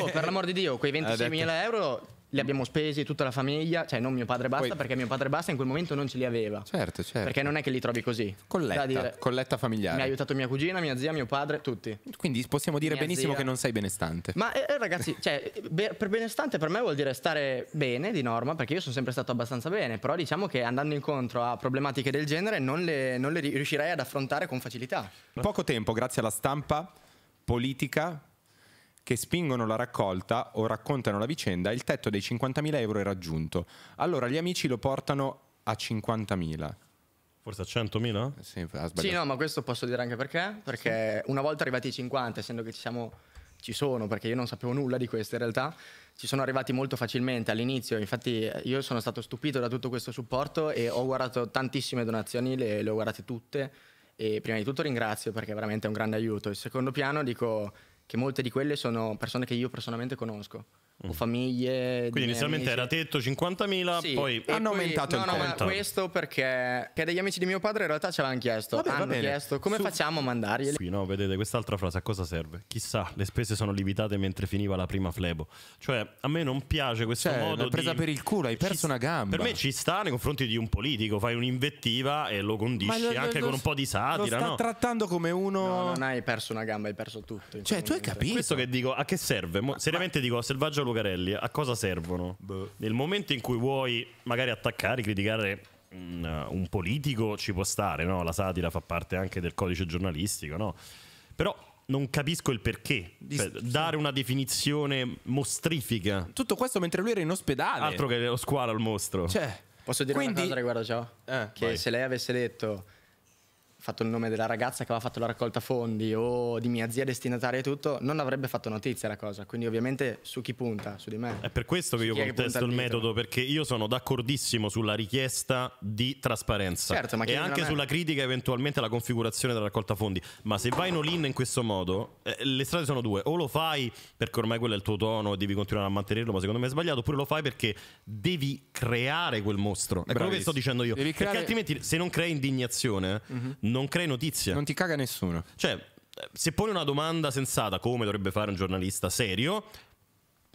oh, per l'amor di Dio, quei 26.000 euro li abbiamo spesi tutta la famiglia, cioè non mio padre basta Poi... perché mio padre basta in quel momento non ce li aveva.
Certo, certo. Perché
non è che li trovi così. Colletta, dire,
colletta familiare. Mi ha
aiutato mia cugina, mia zia, mio padre, tutti. Quindi possiamo dire mia benissimo zia. che
non sei benestante. Ma
eh, eh ragazzi, cioè, be per benestante per me vuol dire stare bene di norma, perché io sono sempre stato abbastanza bene, però diciamo che andando incontro a problematiche del genere non le, non le riuscirei ad affrontare con facilità. Poco
tempo, grazie alla stampa politica che spingono la
raccolta o
raccontano la vicenda, il tetto dei 50.000 euro è raggiunto. Allora gli amici lo portano a 50.000. Forse a 100.000? Sì, sì,
no, ma questo posso dire anche perché. Perché sì. una volta arrivati ai 50, essendo che ci siamo ci sono, perché io non sapevo nulla di questo in realtà, ci sono arrivati molto facilmente all'inizio, infatti eh, io sono stato stupito da tutto questo supporto e ho guardato tantissime donazioni, le, le ho guardate tutte e prima di tutto ringrazio perché è veramente un grande aiuto. Il secondo piano dico che molte di quelle sono persone che io personalmente conosco. Mm. o famiglie. Quindi inizialmente amici. era
tetto 50.000, sì, poi hanno poi, aumentato no, il no, conto. No,
questo perché, perché degli amici di mio padre in realtà ce l'hanno chiesto, Vabbè, hanno chiesto come Su... facciamo a mandarglieli.
Qui no, vedete quest'altra frase a cosa serve? Chissà, le spese sono limitate mentre finiva la prima flebo. Cioè, a me non piace questo cioè, modo presa di... per il culo, hai perso ci... una gamba. Per me ci sta nei confronti di un politico, fai un'invettiva e lo condisci lo, anche lo, con un po' di satira, lo sta no?
trattando come uno No, non hai perso una gamba, hai perso tutto. Cioè, tu
hai capito? Questo che dico, a che serve? Mo, seriamente ma... dico, selvaggio Sergio Lucarelli a cosa servono? Beh. Nel momento in cui vuoi magari attaccare, criticare mm, un, uh, un politico, ci può stare, no? La satira fa parte anche del codice giornalistico, no? Però non capisco il perché. Cioè, dare una definizione mostrifica. Tutto questo mentre lui era in ospedale. Altro che lo squalo al mostro. Cioè,
posso dire Quindi... una cosa riguardo ciò? Eh, che vai. se lei avesse detto fatto il nome della ragazza che aveva fatto la raccolta fondi o di mia zia destinataria e tutto, non avrebbe fatto notizia la cosa. Quindi ovviamente su chi punta? Su di me. È
per questo che su io contesto che il metodo, perché io sono d'accordissimo sulla richiesta di trasparenza certo, ma e anche sulla critica eventualmente alla configurazione della raccolta fondi. Ma se vai in all-in in questo modo, eh, le strade sono due. O lo fai perché ormai quello è il tuo tono e devi continuare a mantenerlo, ma secondo me è sbagliato, oppure lo fai perché devi creare quel mostro. È quello che sto dicendo io. Devi perché altrimenti se non crei indignazione... Mm -hmm non crei notizie. Non ti caga nessuno. Cioè, eh, se poni una domanda sensata, come dovrebbe fare un giornalista serio,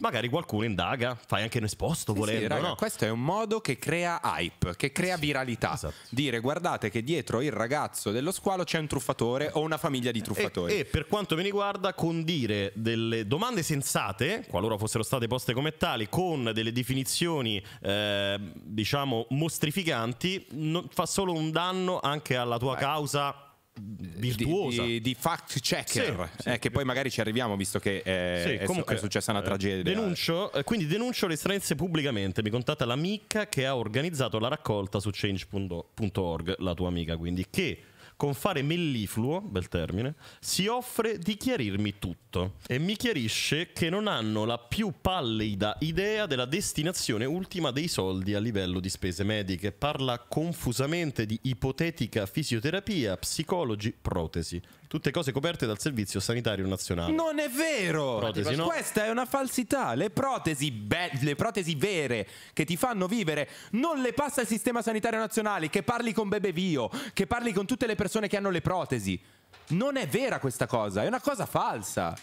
magari qualcuno indaga, fai anche un esposto sì, volendo. Sì, raga, no? Questo è un
modo che crea
hype, che
crea viralità. Esatto. Dire guardate che dietro il ragazzo dello squalo c'è un truffatore o una famiglia di truffatori. E,
e per quanto mi riguarda, condire delle domande sensate, qualora fossero state poste come tali, con delle definizioni eh, diciamo mostrificanti, no, fa solo un danno anche alla tua Vai. causa virtuosa di, di, di fact checker
sì, sì. Eh, che poi magari ci arriviamo visto che eh, è, sì, comunque, è successa una eh, tragedia
denuncio, eh, quindi denuncio le stranezze pubblicamente mi contatta l'amica che ha organizzato la raccolta su change.org la tua amica quindi che con fare mellifluo, bel termine, si offre di chiarirmi tutto e mi chiarisce che non hanno la più pallida idea della destinazione ultima dei soldi a livello di spese mediche. Parla confusamente di ipotetica fisioterapia, psicologi, protesi. Tutte cose coperte dal Servizio Sanitario Nazionale. Non
è vero! Protesi, no? Questa è una falsità. Le protesi, be- le protesi vere che ti fanno vivere non le passa il Sistema Sanitario Nazionale, che parli con Bebevio, che parli con tutte le persone che hanno le protesi. Non è vera questa cosa, è una cosa falsa.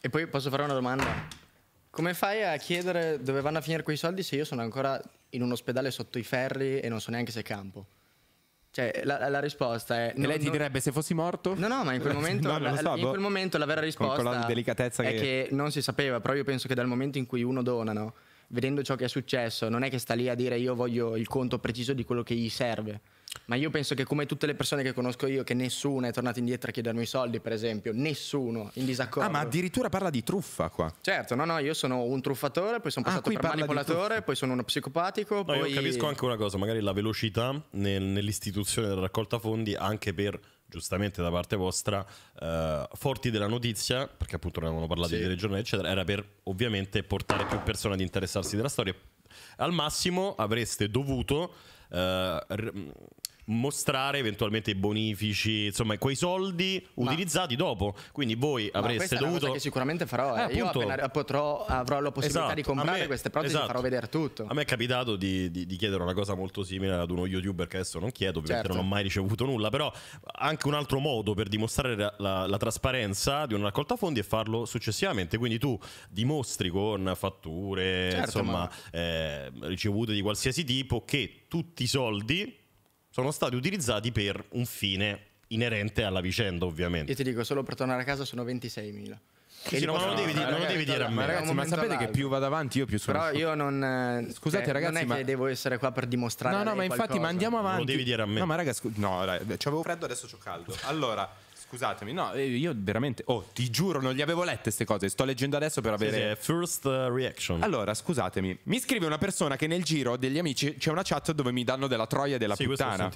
E poi posso fare una domanda?
Come fai a chiedere dove vanno a finire quei soldi se io sono ancora in un ospedale sotto i ferri e non so neanche se campo? Cioè, la, la, risposta è. Che no, lei ti direbbe se fossi morto? No, no, ma in quel momento, no, la, in boh. quel momento la vera risposta è che... che... non si sapeva. Però io penso che dal momento in cui uno dona, no, vedendo ciò che è successo, non è che sta lì a dire io voglio il conto preciso di quello che gli serve. Ma io penso che come tutte le persone che conosco io, che nessuno è tornato indietro a chiedermi i soldi, per esempio, nessuno in disaccordo. Ah, ma
addirittura parla di truffa qua.
Certo, no, no, io sono un truffatore, poi sono ah, passato ah, per manipolatore, poi sono uno psicopatico. No, poi... Io capisco anche
una cosa, magari la velocità nel, nell'istituzione della raccolta fondi, anche per giustamente da parte vostra, eh, forti della notizia, perché appunto ne avevano parlato sì. di telegiornali, eccetera, era per ovviamente portare più persone ad interessarsi della storia. Al massimo avreste dovuto eh, mostrare eventualmente i bonifici, insomma, quei soldi Ma... utilizzati dopo. Quindi voi avreste dovuto. Che
sicuramente farò. Eh, eh, io appena potrò, avrò la possibilità esatto. di comprare me, queste protesi esatto. farò vedere tutto. A
me è capitato di, di, di, chiedere una cosa molto simile ad uno youtuber che adesso non chiedo, perché certo. non ho mai ricevuto nulla. Però anche un altro modo per dimostrare la, la, la trasparenza di una raccolta fondi è farlo successivamente. Quindi tu dimostri con fatture, certo, insomma, ma... eh, ricevute di qualsiasi tipo che tutti i soldi sono stati utilizzati per un fine inerente alla vicenda, ovviamente.
Io ti dico, solo per tornare a casa sono 26.000. Sì, sì, no, non lo devi, dire, non lo devi dire a me. Ragazzi, ma sapete che più vado avanti, io più sono. Però io non. Eh, Scusate, eh, cioè, ragazzi. Non è ma... che devo essere qua per dimostrare. No, no, ma infatti, ma andiamo avanti. Non lo devi dire a me. No,
ma ragazzi, scu- no, dai, c'avevo cioè, freddo, adesso ho caldo. Allora scusatemi, no, eh, io veramente, oh, ti giuro, non le avevo lette queste cose, sto leggendo adesso per avere...
Sì, sì, first uh, reaction. Allora, scusatemi,
mi scrive una persona che nel giro degli amici c'è una chat dove mi danno della troia e della sì, puttana.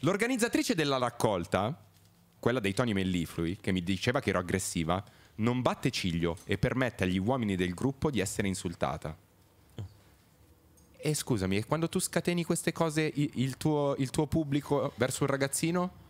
L'organizzatrice della raccolta, quella dei Tony Melliflui, che mi diceva che ero aggressiva, non batte ciglio e permette agli uomini del gruppo di essere insultata. E scusami, quando tu scateni queste cose, il tuo, il tuo pubblico verso un ragazzino?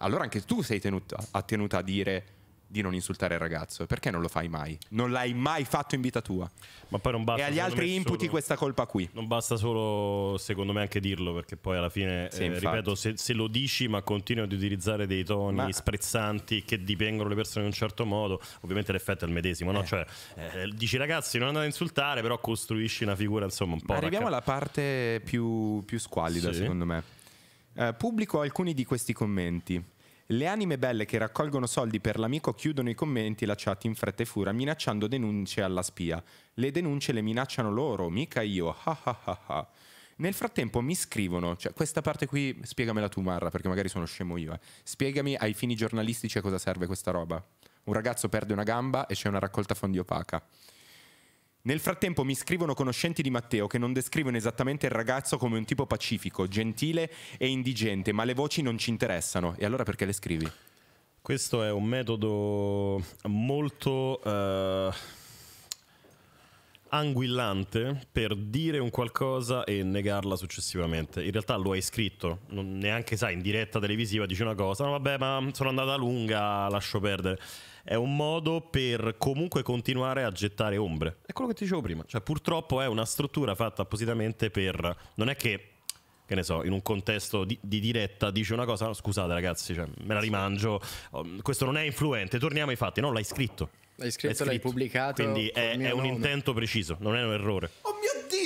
allora anche tu sei tenuto, attenuta a dire di non insultare il ragazzo. Perché non lo fai mai?
Non l'hai mai fatto in vita tua. Ma poi non basta. E agli altri imputi solo, questa colpa qui. Non basta solo, secondo me, anche dirlo, perché poi alla fine, sì, eh, ripeto, se, se, lo dici ma continui ad utilizzare dei toni ma... sprezzanti che dipengono le persone in un certo modo, ovviamente l'effetto è il medesimo, eh. no? Cioè, eh, dici ragazzi non andate a insultare, però costruisci una figura, insomma, un po'... Ma arriviamo racca...
alla parte più, più squallida, sì. secondo me. Eh, pubblico alcuni di questi commenti. Le anime belle che raccolgono soldi per l'amico chiudono i commenti e la chat in fretta e fura minacciando denunce alla spia. Le denunce le minacciano loro, mica io. Ha ha ha ha. Nel frattempo mi scrivono, cioè questa parte qui spiegamela tu Marra perché magari sono scemo io, eh. spiegami ai fini giornalistici a cosa serve questa roba. Un ragazzo perde una gamba e c'è una raccolta fondi opaca. Nel frattempo mi scrivono conoscenti di Matteo che non descrivono esattamente il ragazzo come un tipo pacifico, gentile e indigente, ma le voci non ci interessano. E allora perché le scrivi?
Questo è un metodo molto eh, anguillante per dire un qualcosa e negarla successivamente. In realtà lo hai scritto, non neanche sai, in diretta televisiva dici una cosa, no, vabbè ma sono andata lunga, lascio perdere è un modo per comunque continuare a gettare ombre. È quello che ti dicevo prima, cioè purtroppo è una struttura fatta appositamente per... Non è che che ne so, in un contesto di, di diretta dice una cosa, no, scusate ragazzi, cioè, me la rimangio, oh, questo non è influente, torniamo ai fatti, no, l'hai scritto.
L'hai scritto, l'hai pubblicato. Quindi è, è un
intento preciso, non è un errore. Oh,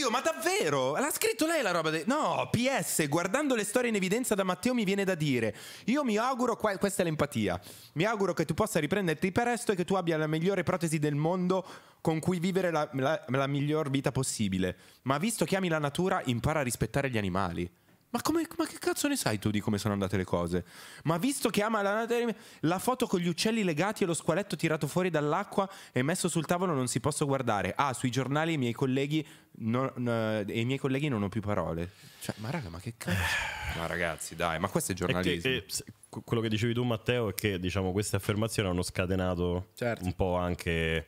io, ma davvero? L'ha scritto lei la roba? De... No, PS, guardando le storie in evidenza da Matteo mi viene da dire, io mi auguro, qua... questa è l'empatia, mi auguro che tu possa riprenderti presto e che tu abbia la migliore protesi del mondo con cui vivere la, la, la miglior vita possibile. Ma visto che ami la natura, impara a rispettare gli animali. Ma, come, ma, che cazzo ne sai tu di come sono andate le cose? Ma visto che ama l'anatomia, la foto con gli uccelli legati e lo squaletto tirato fuori dall'acqua e messo sul tavolo non si posso guardare. Ah, sui giornali i
miei colleghi, non, no, e i miei colleghi non ho più parole. Cioè, ma raga, ma che cazzo?
ma ragazzi, dai, ma questo è giornalismo. È che,
è, eh, quello che dicevi tu, Matteo, è che diciamo, queste affermazioni hanno scatenato certo. un po' anche...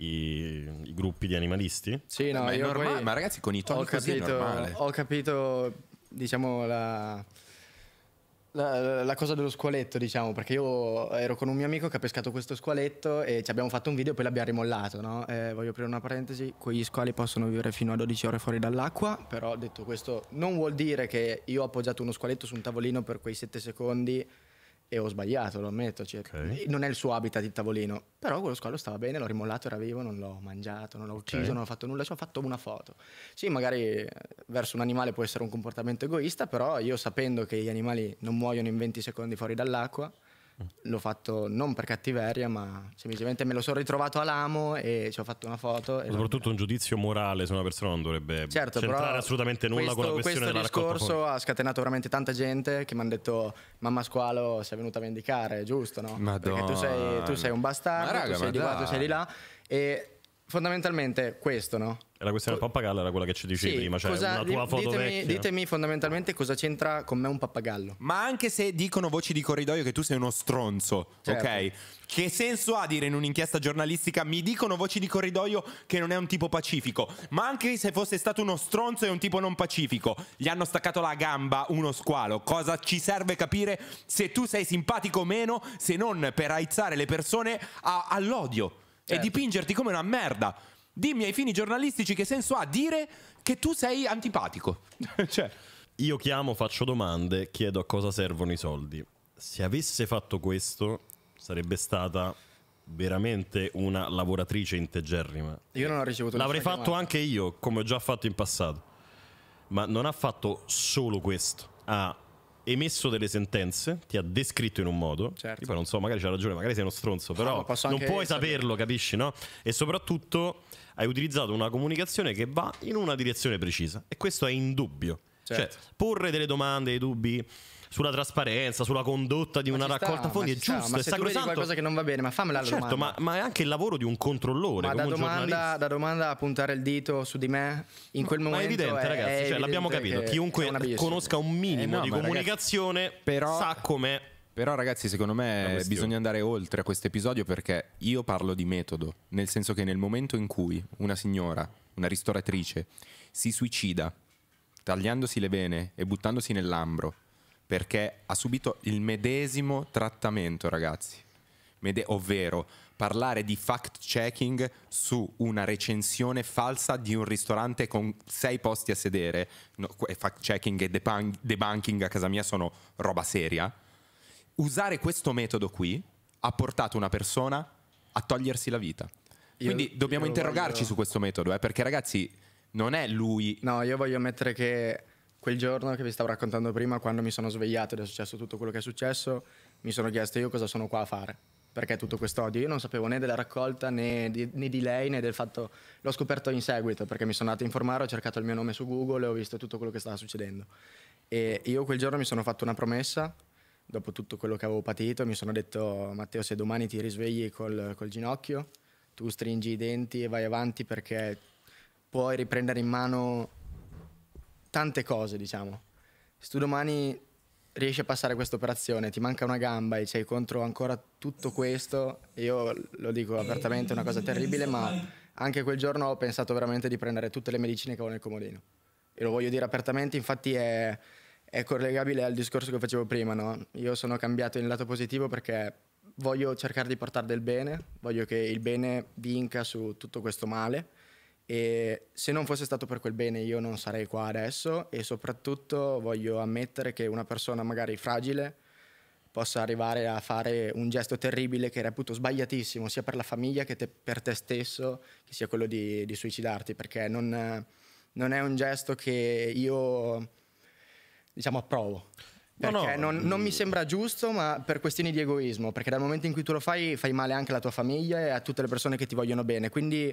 I, i, gruppi di animalisti?
Sì, no, ma, normale, poi, ma ragazzi con i toni ho capito, Ho capito diciamo, la, la, la, cosa dello squaletto, diciamo, perché io ero con un mio amico che ha pescato questo squaletto e ci abbiamo fatto un video e poi l'abbiamo rimollato, no? eh, voglio aprire una parentesi, quegli squali possono vivere fino a 12 ore fuori dall'acqua, però detto questo non vuol dire che io ho appoggiato uno squaletto su un tavolino per quei 7 secondi e ho sbagliato, lo ammetto, cioè, okay. Eh, non è il suo habitat il tavolino, però quello squalo stava bene, l'ho rimollato, era vivo, non l'ho mangiato, non l'ho ucciso, okay. non ho fatto nulla, ci ho fatto una foto. Sì, magari eh, verso un animale può essere un comportamento egoista, però io sapendo che gli animali non muoiono in 20 secondi fuori dall'acqua, L'ho fatto non per cattiveria, ma semplicemente me lo sono ritrovato all'amo e ci ho fatto una foto. E
Soprattutto un giudizio morale su una persona non dovrebbe certo, c'entrare assolutamente nulla questo, con la questione della raccolta. Questo discorso
ha scatenato veramente tanta gente che mi hanno detto mamma squalo sei venuta a vendicare, giusto no? Perché tu sei, tu sei un bastardo, raga, tu sei di qua, tu sei di là e fondamentalmente questo, no?
E la questione del pappagallo era quella che ci dicevi sì, prima, cioè cosa, una tua foto ditemi, vecchia. Ditemi
fondamentalmente cosa c'entra con me un pappagallo.
Ma
anche se dicono voci di corridoio che tu sei uno stronzo, certo. ok? Che senso ha dire in un'inchiesta giornalistica mi dicono voci di corridoio che non è un tipo pacifico? Ma anche se fosse stato uno stronzo e un tipo non pacifico, gli hanno staccato la gamba uno squalo. Cosa ci serve capire se tu sei simpatico o meno se non per aizzare le persone a, all'odio? e certo. dipingerti come una merda. Dimmi ai fini giornalistici
che senso ha dire che tu sei antipatico. cioè. Io chiamo, faccio domande, chiedo a cosa servono i soldi. Se avesse fatto questo, sarebbe stata veramente una lavoratrice integerrima.
Io non ho ricevuto L'avrei fatto chiamata.
anche io, come ho già fatto in passato. Ma non ha fatto solo questo. Ha emesso delle sentenze, ti ha descritto in un modo. Certo. Io poi non so, magari c'ha ragione, magari sei uno stronzo, però no, non puoi saperlo, capisci, no? E soprattutto hai utilizzato una comunicazione che va in una direzione precisa e questo è indubbio. Cioè, certo. Cioè, porre delle domande, dei dubbi sulla trasparenza, sulla condotta di ma una raccolta fondi è giusto, sta, ma è se sacrosanto. Ma qualcosa che non va bene, ma fammela la certo, Ma,
ma, è anche il lavoro di un controllore,
ma da domanda,
da domanda, a puntare il dito su di me in quel momento Ma è evidente, è, ragazzi, è cioè, l'abbiamo capito, chiunque conosca un eh, minimo eh no, di comunicazione ragazzi, però... sa
com'è però ragazzi, secondo me bisogna andare oltre a questo episodio perché io parlo di metodo, nel senso che nel momento in cui una signora, una ristoratrice, si suicida tagliandosi le vene e buttandosi nell'ambro perché ha subito il medesimo trattamento, ragazzi. Mede- ovvero parlare di fact checking su una recensione falsa di un ristorante con sei posti a sedere, no, fact checking e debunk- debunking a casa mia sono roba seria. Usare questo metodo qui ha portato una persona a togliersi la vita. Io, Quindi dobbiamo interrogarci voglio... su questo metodo, eh, perché ragazzi,
non è lui. No, io voglio mettere che quel giorno che vi stavo raccontando prima, quando mi sono svegliato ed è successo tutto quello che è successo, mi sono chiesto io cosa sono qua a fare. Perché tutto questo odio? Io non sapevo né della raccolta né di, né di lei né del fatto. L'ho scoperto in seguito perché mi sono andato a informare, ho cercato il mio nome su Google e ho visto tutto quello che stava succedendo. E io quel giorno mi sono fatto una promessa, dopo tutto quello che avevo patito, mi sono detto: Matteo, se domani ti risvegli col, col ginocchio, tu stringi i denti e vai avanti perché puoi riprendere in mano tante cose, diciamo. Se tu domani riesci a passare questa operazione, ti manca una gamba e sei contro ancora tutto questo, io lo dico apertamente, è una cosa terribile, ma anche quel giorno ho pensato veramente di prendere tutte le medicine che avevo nel comodino. E lo voglio dire apertamente, infatti è, è collegabile al discorso che facevo prima, no? Io sono cambiato in lato positivo perché voglio cercare di portare del bene, voglio che il bene vinca su tutto questo male e se non fosse stato per quel bene io non sarei qua adesso e soprattutto voglio ammettere che una persona magari fragile possa arrivare a fare un gesto terribile che reputo sbagliatissimo sia per la famiglia che te, per te stesso, che sia quello di, di suicidarti, perché non, non, è un gesto che io diciamo approvo. Perché no, no. Non, non mi sembra giusto, ma per questioni di egoismo, perché dal momento in cui tu lo fai, fai male anche alla tua famiglia e a tutte le persone che ti vogliono bene. Quindi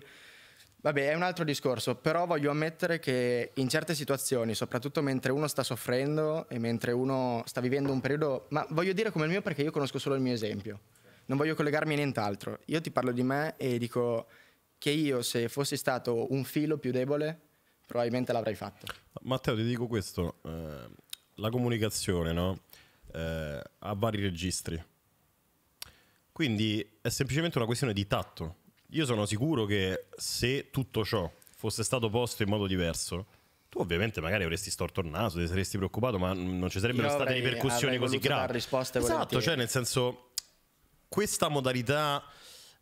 Vabbè, è un altro discorso, però voglio ammettere che in certe situazioni, soprattutto mentre uno sta soffrendo e mentre uno sta vivendo un periodo, ma voglio dire come il mio perché io conosco solo il mio esempio, non voglio collegarmi a nient'altro. Io ti parlo di me e dico che io se fossi stato un filo più debole, probabilmente l'avrei fatto.
Matteo, ti dico questo, eh, la comunicazione no? eh, ha vari registri, quindi è semplicemente una questione di tatto io sono sicuro che se tutto ciò fosse stato posto in modo diverso, tu ovviamente magari avresti storto il naso, ti saresti preoccupato, ma non ci sarebbero state ripercussioni così gravi. Esatto, volentieri. cioè nel senso questa modalità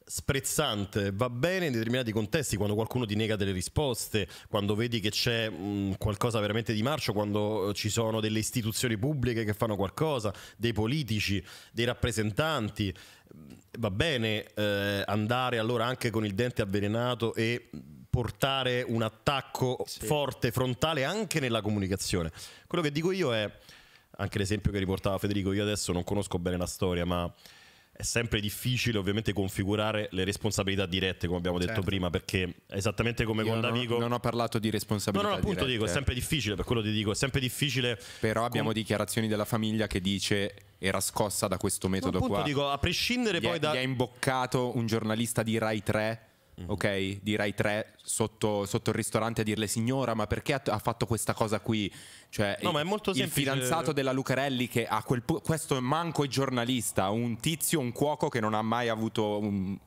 sprezzante, va bene in determinati contesti quando qualcuno ti nega delle risposte, quando vedi che c'è mh, mm, qualcosa veramente di marcio, quando eh, ci sono delle istituzioni pubbliche che fanno qualcosa, dei politici, dei rappresentanti, mm, va bene eh, andare allora anche con il dente avvelenato e portare un attacco sì. forte, frontale anche nella comunicazione. Quello che dico io è, anche l'esempio che riportava Federico, io adesso non conosco bene la storia, ma è sempre difficile ovviamente configurare le responsabilità dirette, come abbiamo detto certo. prima, perché esattamente come Io con non, Davigo... Non ho parlato di responsabilità No, no, appunto dirette. dico, è eh. sempre difficile, per quello ti dico, è sempre difficile... Però abbiamo con...
dichiarazioni della famiglia che dice era scossa da questo metodo no, qua. dico,
a prescindere gli poi è, da... Gli ha
imboccato un giornalista di Rai 3 Mm -hmm. ok? Direi tre sotto, sotto, il ristorante a dirle signora, ma perché ha, ha fatto questa cosa qui? Cioè, no, il, ma è molto semplice. Il fidanzato della Lucarelli che a quel punto, questo manco è giornalista, un tizio, un cuoco che non ha mai avuto un,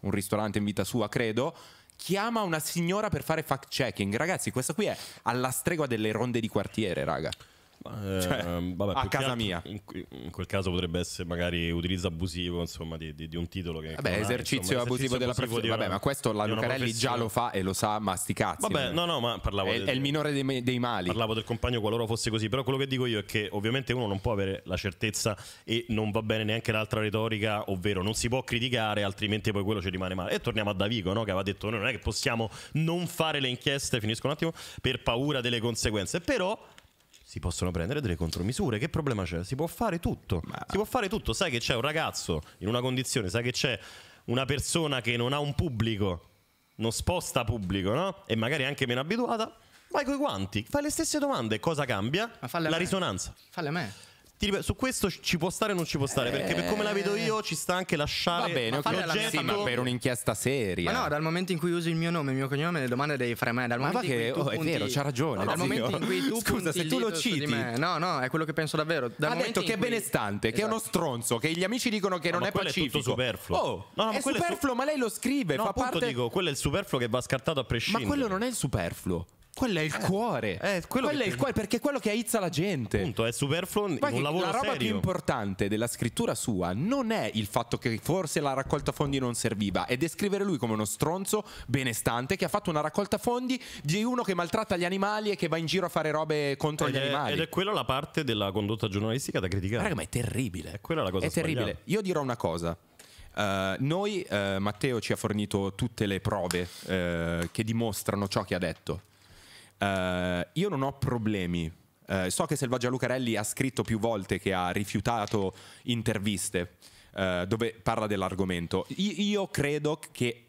un ristorante in vita sua, credo. Chiama una signora per fare fact checking. Ragazzi, questa qui è alla stregua delle ronde di quartiere, raga.
Cioè, eh, ehm, vabbè, a casa altro, mia. In, in, quel caso potrebbe essere magari utilizzo abusivo insomma, di, di, di un titolo che... Vabbè, esercizio insomma, abusivo della professione. Vabbè, ma questo la Lucarelli già lo fa e lo sa, ma sti cazzi. Vabbè, no, no, ma parlavo... È, del, è il minore dei, dei, mali. Parlavo del compagno qualora fosse così, però quello che dico io è che ovviamente uno non può avere la certezza e non va bene neanche l'altra retorica, ovvero non si può criticare, altrimenti poi quello ci rimane male. E torniamo a Davigo, no? che aveva detto noi non è che possiamo non fare le inchieste, finisco un attimo, per paura delle conseguenze. Però si possono prendere delle contromisure. Che problema c'è? Si può fare tutto. Ma... Si può fare tutto. Sai che c'è un ragazzo in una condizione, sai che c'è una persona che non ha un pubblico, non sposta pubblico, no? E magari anche meno abituata. Vai coi guanti, fai le stesse domande. Cosa cambia? Ma falle La risonanza. Falle a me ripeto, su questo ci può stare o non ci può stare, perché per come la vedo io ci sta anche lasciare Va bene, okay. la Sì, ma per un'inchiesta seria. Ma
no, dal momento in cui usi il mio nome il mio cognome le domande devi fare a me, dal ma momento che, in cui oh, è vero, c'ha ragione. No, dal momento in cui tu Scusa, se tu lo citi. No, no, è quello che
penso davvero. Dal ha detto che è benestante, che è uno esatto. stronzo, che gli amici dicono che non è pacifico. È tutto superfluo. Oh, no, no, ma è superfluo, ma lei lo scrive, fa parte dico, quello
è il superfluo che va scartato a prescindere. Ma quello non è il superfluo
quello è il eh, cuore. Eh, quello, quello è il cuore, perché è quello che aizza la gente. Appunto, è superfluo
in un lavoro serio. La roba serio. più
importante della scrittura sua non è il fatto che forse la raccolta fondi non serviva, è descrivere lui come uno stronzo benestante che ha fatto una raccolta fondi di uno che maltratta gli animali e che va in giro a fare robe contro ed gli è, animali. Ed
è quella la parte della condotta giornalistica da criticare. Raga, ma è terribile. È quella la cosa È terribile. Sbagliata. Io dirò una cosa. Uh,
noi, uh, Matteo ci ha fornito tutte le prove uh, che dimostrano ciò che ha detto eh, io non ho problemi. Eh, so che Selvaggia Lucarelli ha scritto più volte che ha rifiutato interviste eh, dove parla dell'argomento. I- io credo che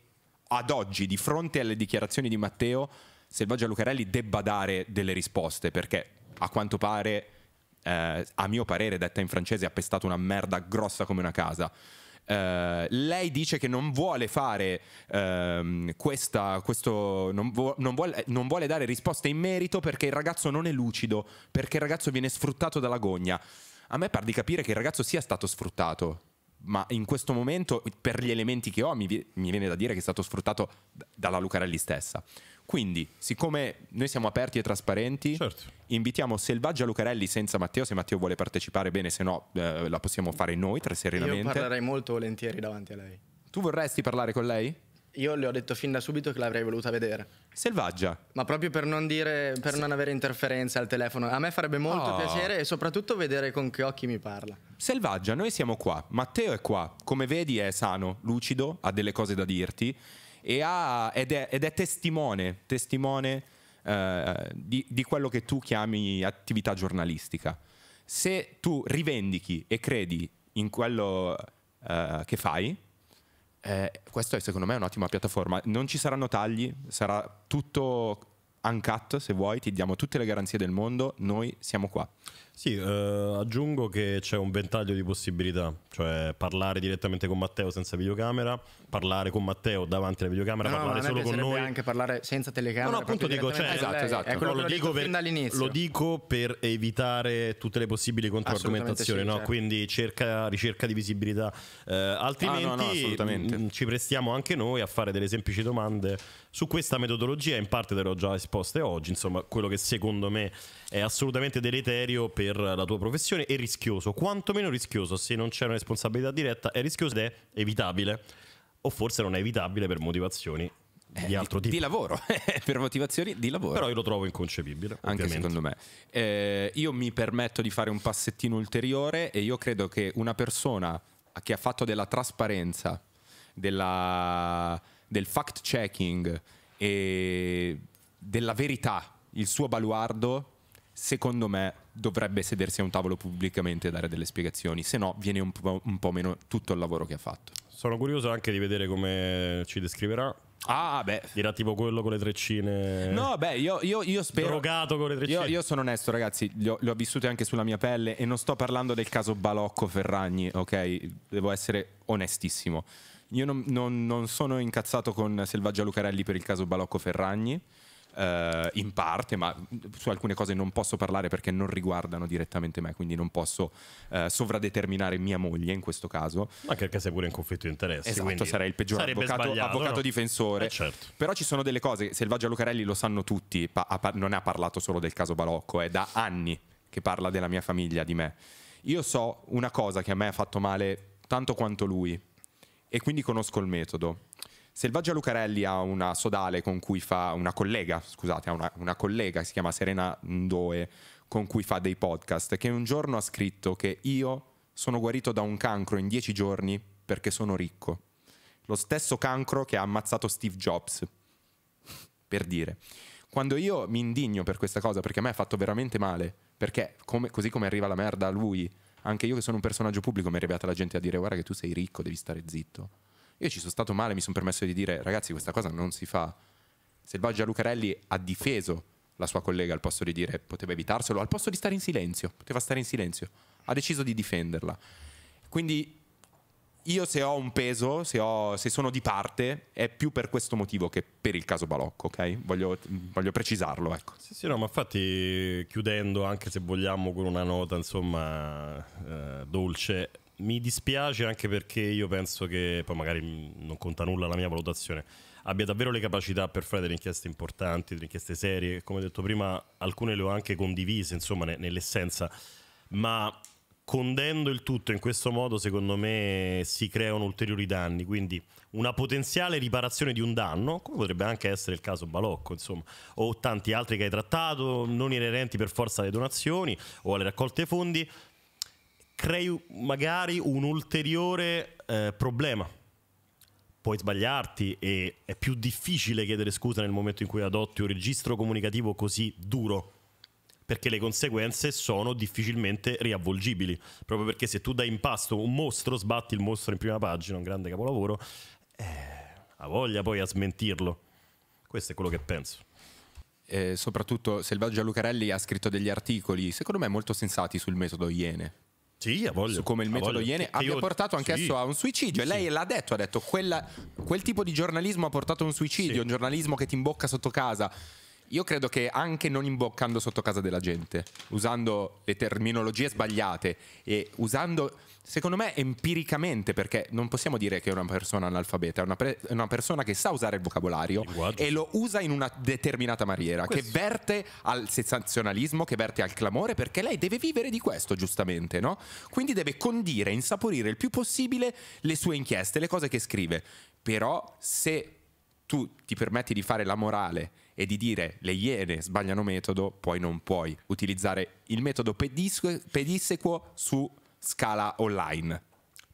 ad oggi, di fronte alle dichiarazioni di Matteo, Selvaggia Lucarelli debba dare delle risposte perché a quanto pare, eh, a mio parere, detta in francese, ha pestato una merda grossa come una casa. Eh, lei dice che non vuole fare uh, questa, questo, non, vo- non, vuole, non, vuole, dare risposte in merito perché il ragazzo non è lucido, perché il ragazzo viene sfruttato dalla gogna. A me par di capire che il ragazzo sia stato sfruttato, ma in questo momento, per gli elementi che ho, mi, vi- mi viene da dire che è stato sfruttato d- dalla Lucarelli stessa. Quindi, siccome noi siamo aperti e trasparenti, certo. invitiamo Selvaggia Lucarelli senza Matteo, se Matteo vuole partecipare bene, se no eh, la possiamo fare noi tra serenamente. Io parlerei
molto volentieri davanti a lei. Tu vorresti parlare con lei? Io le ho detto fin da subito che l'avrei voluta vedere.
Selvaggia.
Ma proprio per non dire, per Se... non avere interferenze al telefono. A me farebbe molto oh. piacere
e soprattutto vedere con che occhi mi parla. Selvaggia, noi siamo qua. Matteo è qua. Come vedi è sano, lucido, ha delle cose da dirti ha, ed, è, ed, è, testimone, testimone eh, di, di, quello che tu chiami attività giornalistica. Se tu rivendichi e credi in quello eh, che fai, eh, questa è secondo me un'ottima piattaforma. Non ci saranno tagli, sarà tutto
uncut se vuoi, ti diamo tutte le garanzie del mondo, noi siamo qua. Sì, eh, aggiungo che c'è un ventaglio di possibilità, cioè parlare direttamente con Matteo senza videocamera, parlare con Matteo davanti alla videocamera, no, parlare solo con noi.
anche parlare senza telecamera. No, no appunto dico, cioè, esatto, esatto. No, lo, dico per, lo,
dico per, evitare tutte le possibili controargomentazioni, sì, no? certo. quindi cerca, ricerca di visibilità, eh, altrimenti ah, no, mm, ci prestiamo anche noi a fare delle semplici domande su questa metodologia, in parte te l'ho già esposte oggi, insomma, quello che secondo me è assolutamente deleterio per la tua professione e rischioso, quantomeno rischioso, se non c'è una responsabilità diretta, è rischioso ed è evitabile, o forse non è evitabile per motivazioni di eh, altro tipo. Di lavoro, eh, per motivazioni di lavoro. Però io lo trovo inconcepibile. Anche ovviamente. secondo me. Eh, io mi permetto di fare un
passettino ulteriore e io credo che una persona che ha fatto della trasparenza, della, del fact checking e della verità il suo baluardo secondo me dovrebbe sedersi a un tavolo pubblicamente e dare delle spiegazioni, se no viene un po', un po', meno tutto il lavoro che ha fatto.
Sono curioso anche di vedere come ci descriverà. Ah, beh. Dirà tipo quello con le treccine. No,
beh, io, io, io spero.
Drogato con le treccine. Io, io sono onesto, ragazzi, le ho, vissute anche sulla mia pelle
e non sto parlando del caso Balocco Ferragni, ok? Devo essere onestissimo. Io non, non, non sono incazzato con Selvaggia Lucarelli per il caso Balocco Ferragni eh, in parte, ma su alcune cose non posso parlare perché non riguardano direttamente me, quindi non posso eh, sovradeterminare mia moglie in questo caso. Anche perché sei pure in conflitto di interessi. Esatto, sarei il peggior avvocato, avvocato no? difensore. Eh certo. Però ci sono delle cose, Selvaggia Lucarelli lo sanno tutti, pa- pa- non ha parlato solo del caso Balocco, è da anni che parla della mia famiglia, di me. Io so una cosa che a me ha fatto male tanto quanto lui e quindi conosco il metodo Selvaggia Lucarelli ha una sodale con cui fa una collega, scusate, ha una, una collega che si chiama Serena Ndoe con cui fa dei podcast, che un giorno ha scritto che io sono guarito da un cancro in dieci giorni perché sono ricco. Lo stesso cancro che ha ammazzato Steve Jobs. per dire. Quando io mi indigno per questa cosa, perché a me ha fatto veramente male, perché come, così come arriva la merda a lui, anche io che sono un personaggio pubblico mi è arrivata la gente a dire guarda che tu sei ricco, devi stare zitto io ci sono stato male, mi sono permesso di dire, ragazzi, questa cosa non si fa. Selvaggia Lucarelli ha difeso la sua collega al posto di dire poteva evitarselo, al posto di stare in silenzio, poteva stare in silenzio, ha deciso di difenderla. Quindi io se ho un peso, se, ho, se, sono di parte, è più per questo motivo che per il caso Balocco, ok? Voglio, voglio precisarlo, ecco. Sì,
sì, no, ma infatti chiudendo, anche se vogliamo con una nota, insomma, eh, dolce, mi dispiace anche perché io penso che, poi magari non conta nulla la mia valutazione, abbia davvero le capacità per fare delle inchieste importanti, delle inchieste serie, come detto prima alcune le ho anche condivise, insomma, ne, nell'essenza, ma condendo il tutto in questo modo secondo me si creano ulteriori danni, quindi una potenziale riparazione di un danno, come potrebbe anche essere il caso Balocco, insomma, o tanti altri che hai trattato, non inerenti per forza alle donazioni o alle raccolte fondi, crei magari un ulteriore eh, problema. Puoi sbagliarti e è più difficile chiedere scusa nel momento in cui adotti un registro comunicativo così duro, perché le conseguenze sono difficilmente riavvolgibili, proprio perché se tu dai in pasto un mostro, sbatti il mostro in prima pagina, un grande capolavoro, eh, ha voglia poi a smentirlo. Questo è quello che penso.
Eh, soprattutto Selvaggia Lucarelli ha scritto degli articoli, secondo me molto sensati sul metodo Iene sì, su come il metodo Iene abbia io, portato anch'esso sì, a un suicidio. E lei l'ha detto, ha detto, quella, quel tipo di giornalismo ha portato a un suicidio, un giornalismo che ti imbocca sotto casa io credo che anche non imboccando sotto casa della gente, usando le terminologie sbagliate e usando, secondo me, empiricamente, perché non possiamo dire che è una persona analfabeta, è una, è una persona che sa usare il vocabolario Linguaggio. e lo usa in una determinata maniera, questo. che verte al sensazionalismo, che verte al clamore, perché lei deve vivere di questo, giustamente, no? Quindi deve condire, insaporire il più possibile le sue inchieste, le cose che scrive. Però se tu ti permetti di fare la morale e di dire le iene sbagliano metodo, poi non puoi utilizzare il metodo pedissequo
su scala online.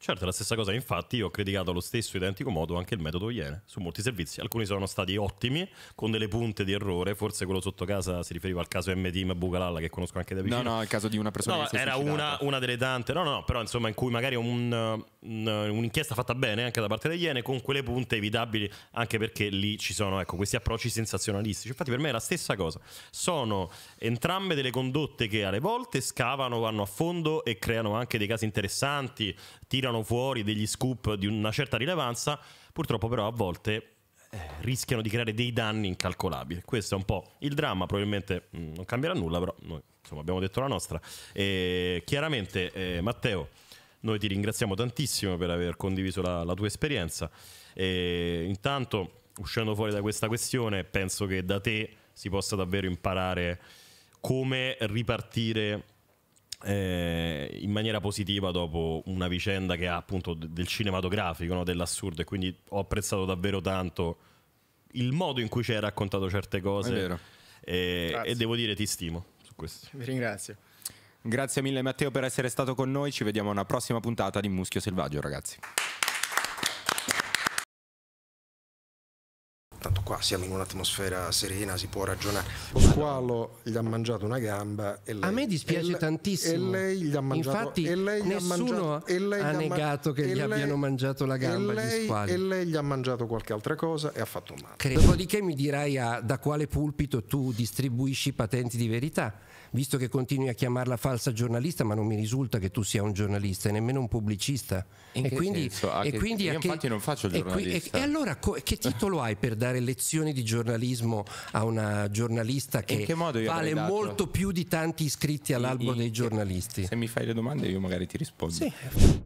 Certo, è la stessa cosa, infatti io ho criticato allo stesso identico modo anche il metodo Iene su molti servizi, alcuni sono stati ottimi con delle punte di errore, forse quello sotto casa si riferiva al caso M-Team Bucalalla che conosco anche da vicino. No, no, il caso di una persona no, che si è era una, una, delle tante, no, no, no, però insomma in cui magari un, un, un'inchiesta fatta bene anche da parte degli Iene con quelle punte evitabili anche perché lì ci sono ecco, questi approcci sensazionalistici, infatti per me è la stessa cosa, sono entrambe delle condotte che alle volte scavano, vanno a fondo e creano anche dei casi interessanti, tirano tirano fuori degli scoop di una certa rilevanza, purtroppo però a volte eh, rischiano di creare dei danni incalcolabili. Questo è un po' il dramma, probabilmente mh, mm, non cambierà nulla, però noi insomma, abbiamo detto la nostra. E, chiaramente eh, Matteo, noi ti ringraziamo tantissimo per aver condiviso la, la tua esperienza. E, intanto, uscendo fuori da questa questione, penso che da te si possa davvero imparare come ripartire eh, in maniera positiva dopo una vicenda che ha appunto del cinematografico, no? dell'assurdo, e quindi ho apprezzato davvero tanto il modo in cui ci hai raccontato certe cose. E, e devo dire ti stimo su questo. Vi ringrazio. Grazie mille Matteo
per essere stato con noi, ci vediamo alla prossima puntata di Muschio Selvaggio ragazzi. tanto qua siamo in un'atmosfera serena, si può
ragionare. Lo squalo gli ha mangiato una gamba e lei, A me dispiace e tantissimo. E lei gli ha mangiato Infatti e lei nessuno ha, mangiato, ha negato che gli lei, abbiano mangiato la gamba e lei, gli
squali.
E lei gli ha mangiato qualche altra cosa e ha fatto male. Credo. Dopodiché mi dirai ah, da quale pulpito tu distribuisci patenti di verità visto che continui a chiamarla falsa giornalista, ma non mi risulta che tu sia un giornalista e nemmeno un pubblicista. In e quindi, ah, e che, quindi io che, infatti non faccio giornalista. E, e, e allora co- che titolo hai per dare lezioni di giornalismo a una giornalista che, che vale molto più di tanti iscritti all'albo in, in, dei giornalisti? Se mi fai le domande io magari ti rispondo. Sì.